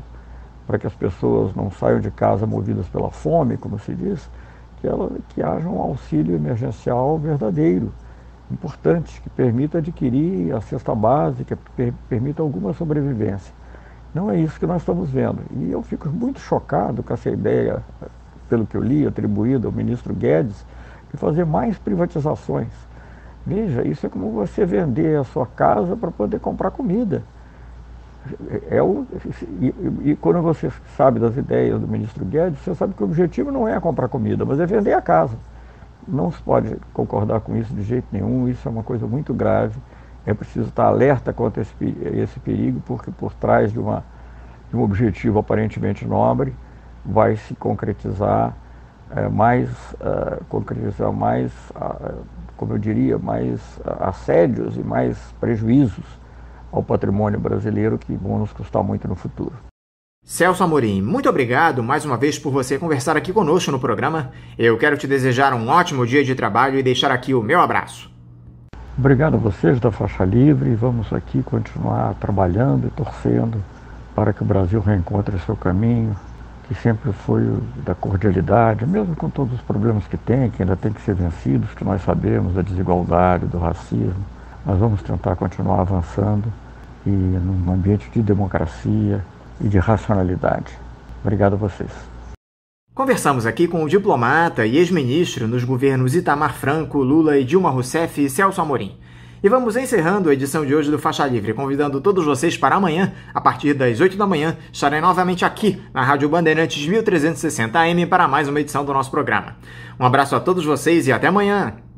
para que as pessoas não saiam de casa movidas pela fome, como se diz, que, ela, que haja um auxílio emergencial verdadeiro, importante, que permita adquirir a cesta básica, per, permita alguma sobrevivência. Não é isso que nós estamos vendo. E eu fico muito chocado com essa ideia, pelo que eu li, atribuída ao ministro Guedes, de fazer mais privatizações. Veja, isso é como você vender a sua casa para poder comprar comida. É, é o, e, e, quando você sabe das ideias do ministro Guedes, você sabe que o objetivo não é comprar comida, mas é vender a casa. Não se pode concordar com isso de jeito nenhum, isso é uma coisa muito grave. É preciso estar alerta contra esse, esse perigo, porque por trás de, uma, de um objetivo aparentemente nobre vai se concretizar é, mais, uh, concretizar mais, uh, como eu diria, mais ah, assédios e mais prejuízos ao patrimônio brasileiro que vão nos custar muito no futuro. Celso Amorim, muito obrigado mais uma vez por você conversar aqui conosco no programa. Eu quero te desejar um ótimo dia de trabalho e deixar aqui o meu abraço. Obrigado a vocês da Faixa Livre. Vamos aqui continuar trabalhando e torcendo para que o Brasil reencontre seu caminho, que sempre foi da cordialidade, mesmo com todos os problemas que tem, que ainda tem que ser vencidos, que nós sabemos, da desigualdade, do racismo nós vamos tentar continuar avançando e num ambiente de democracia e de racionalidade. Obrigado a vocês. Conversamos aqui com o diplomata e ex-ministro nos governos Itamar Franco, Lula e Dilma Rousseff e Celso Amorim. E vamos encerrando a edição de hoje do Faixa Livre, convidando todos vocês para amanhã, a partir das 8 da manhã, estarei novamente aqui na Rádio Bandeirantes 1360 AM para mais uma edição do nosso programa. Um abraço a todos vocês e até amanhã!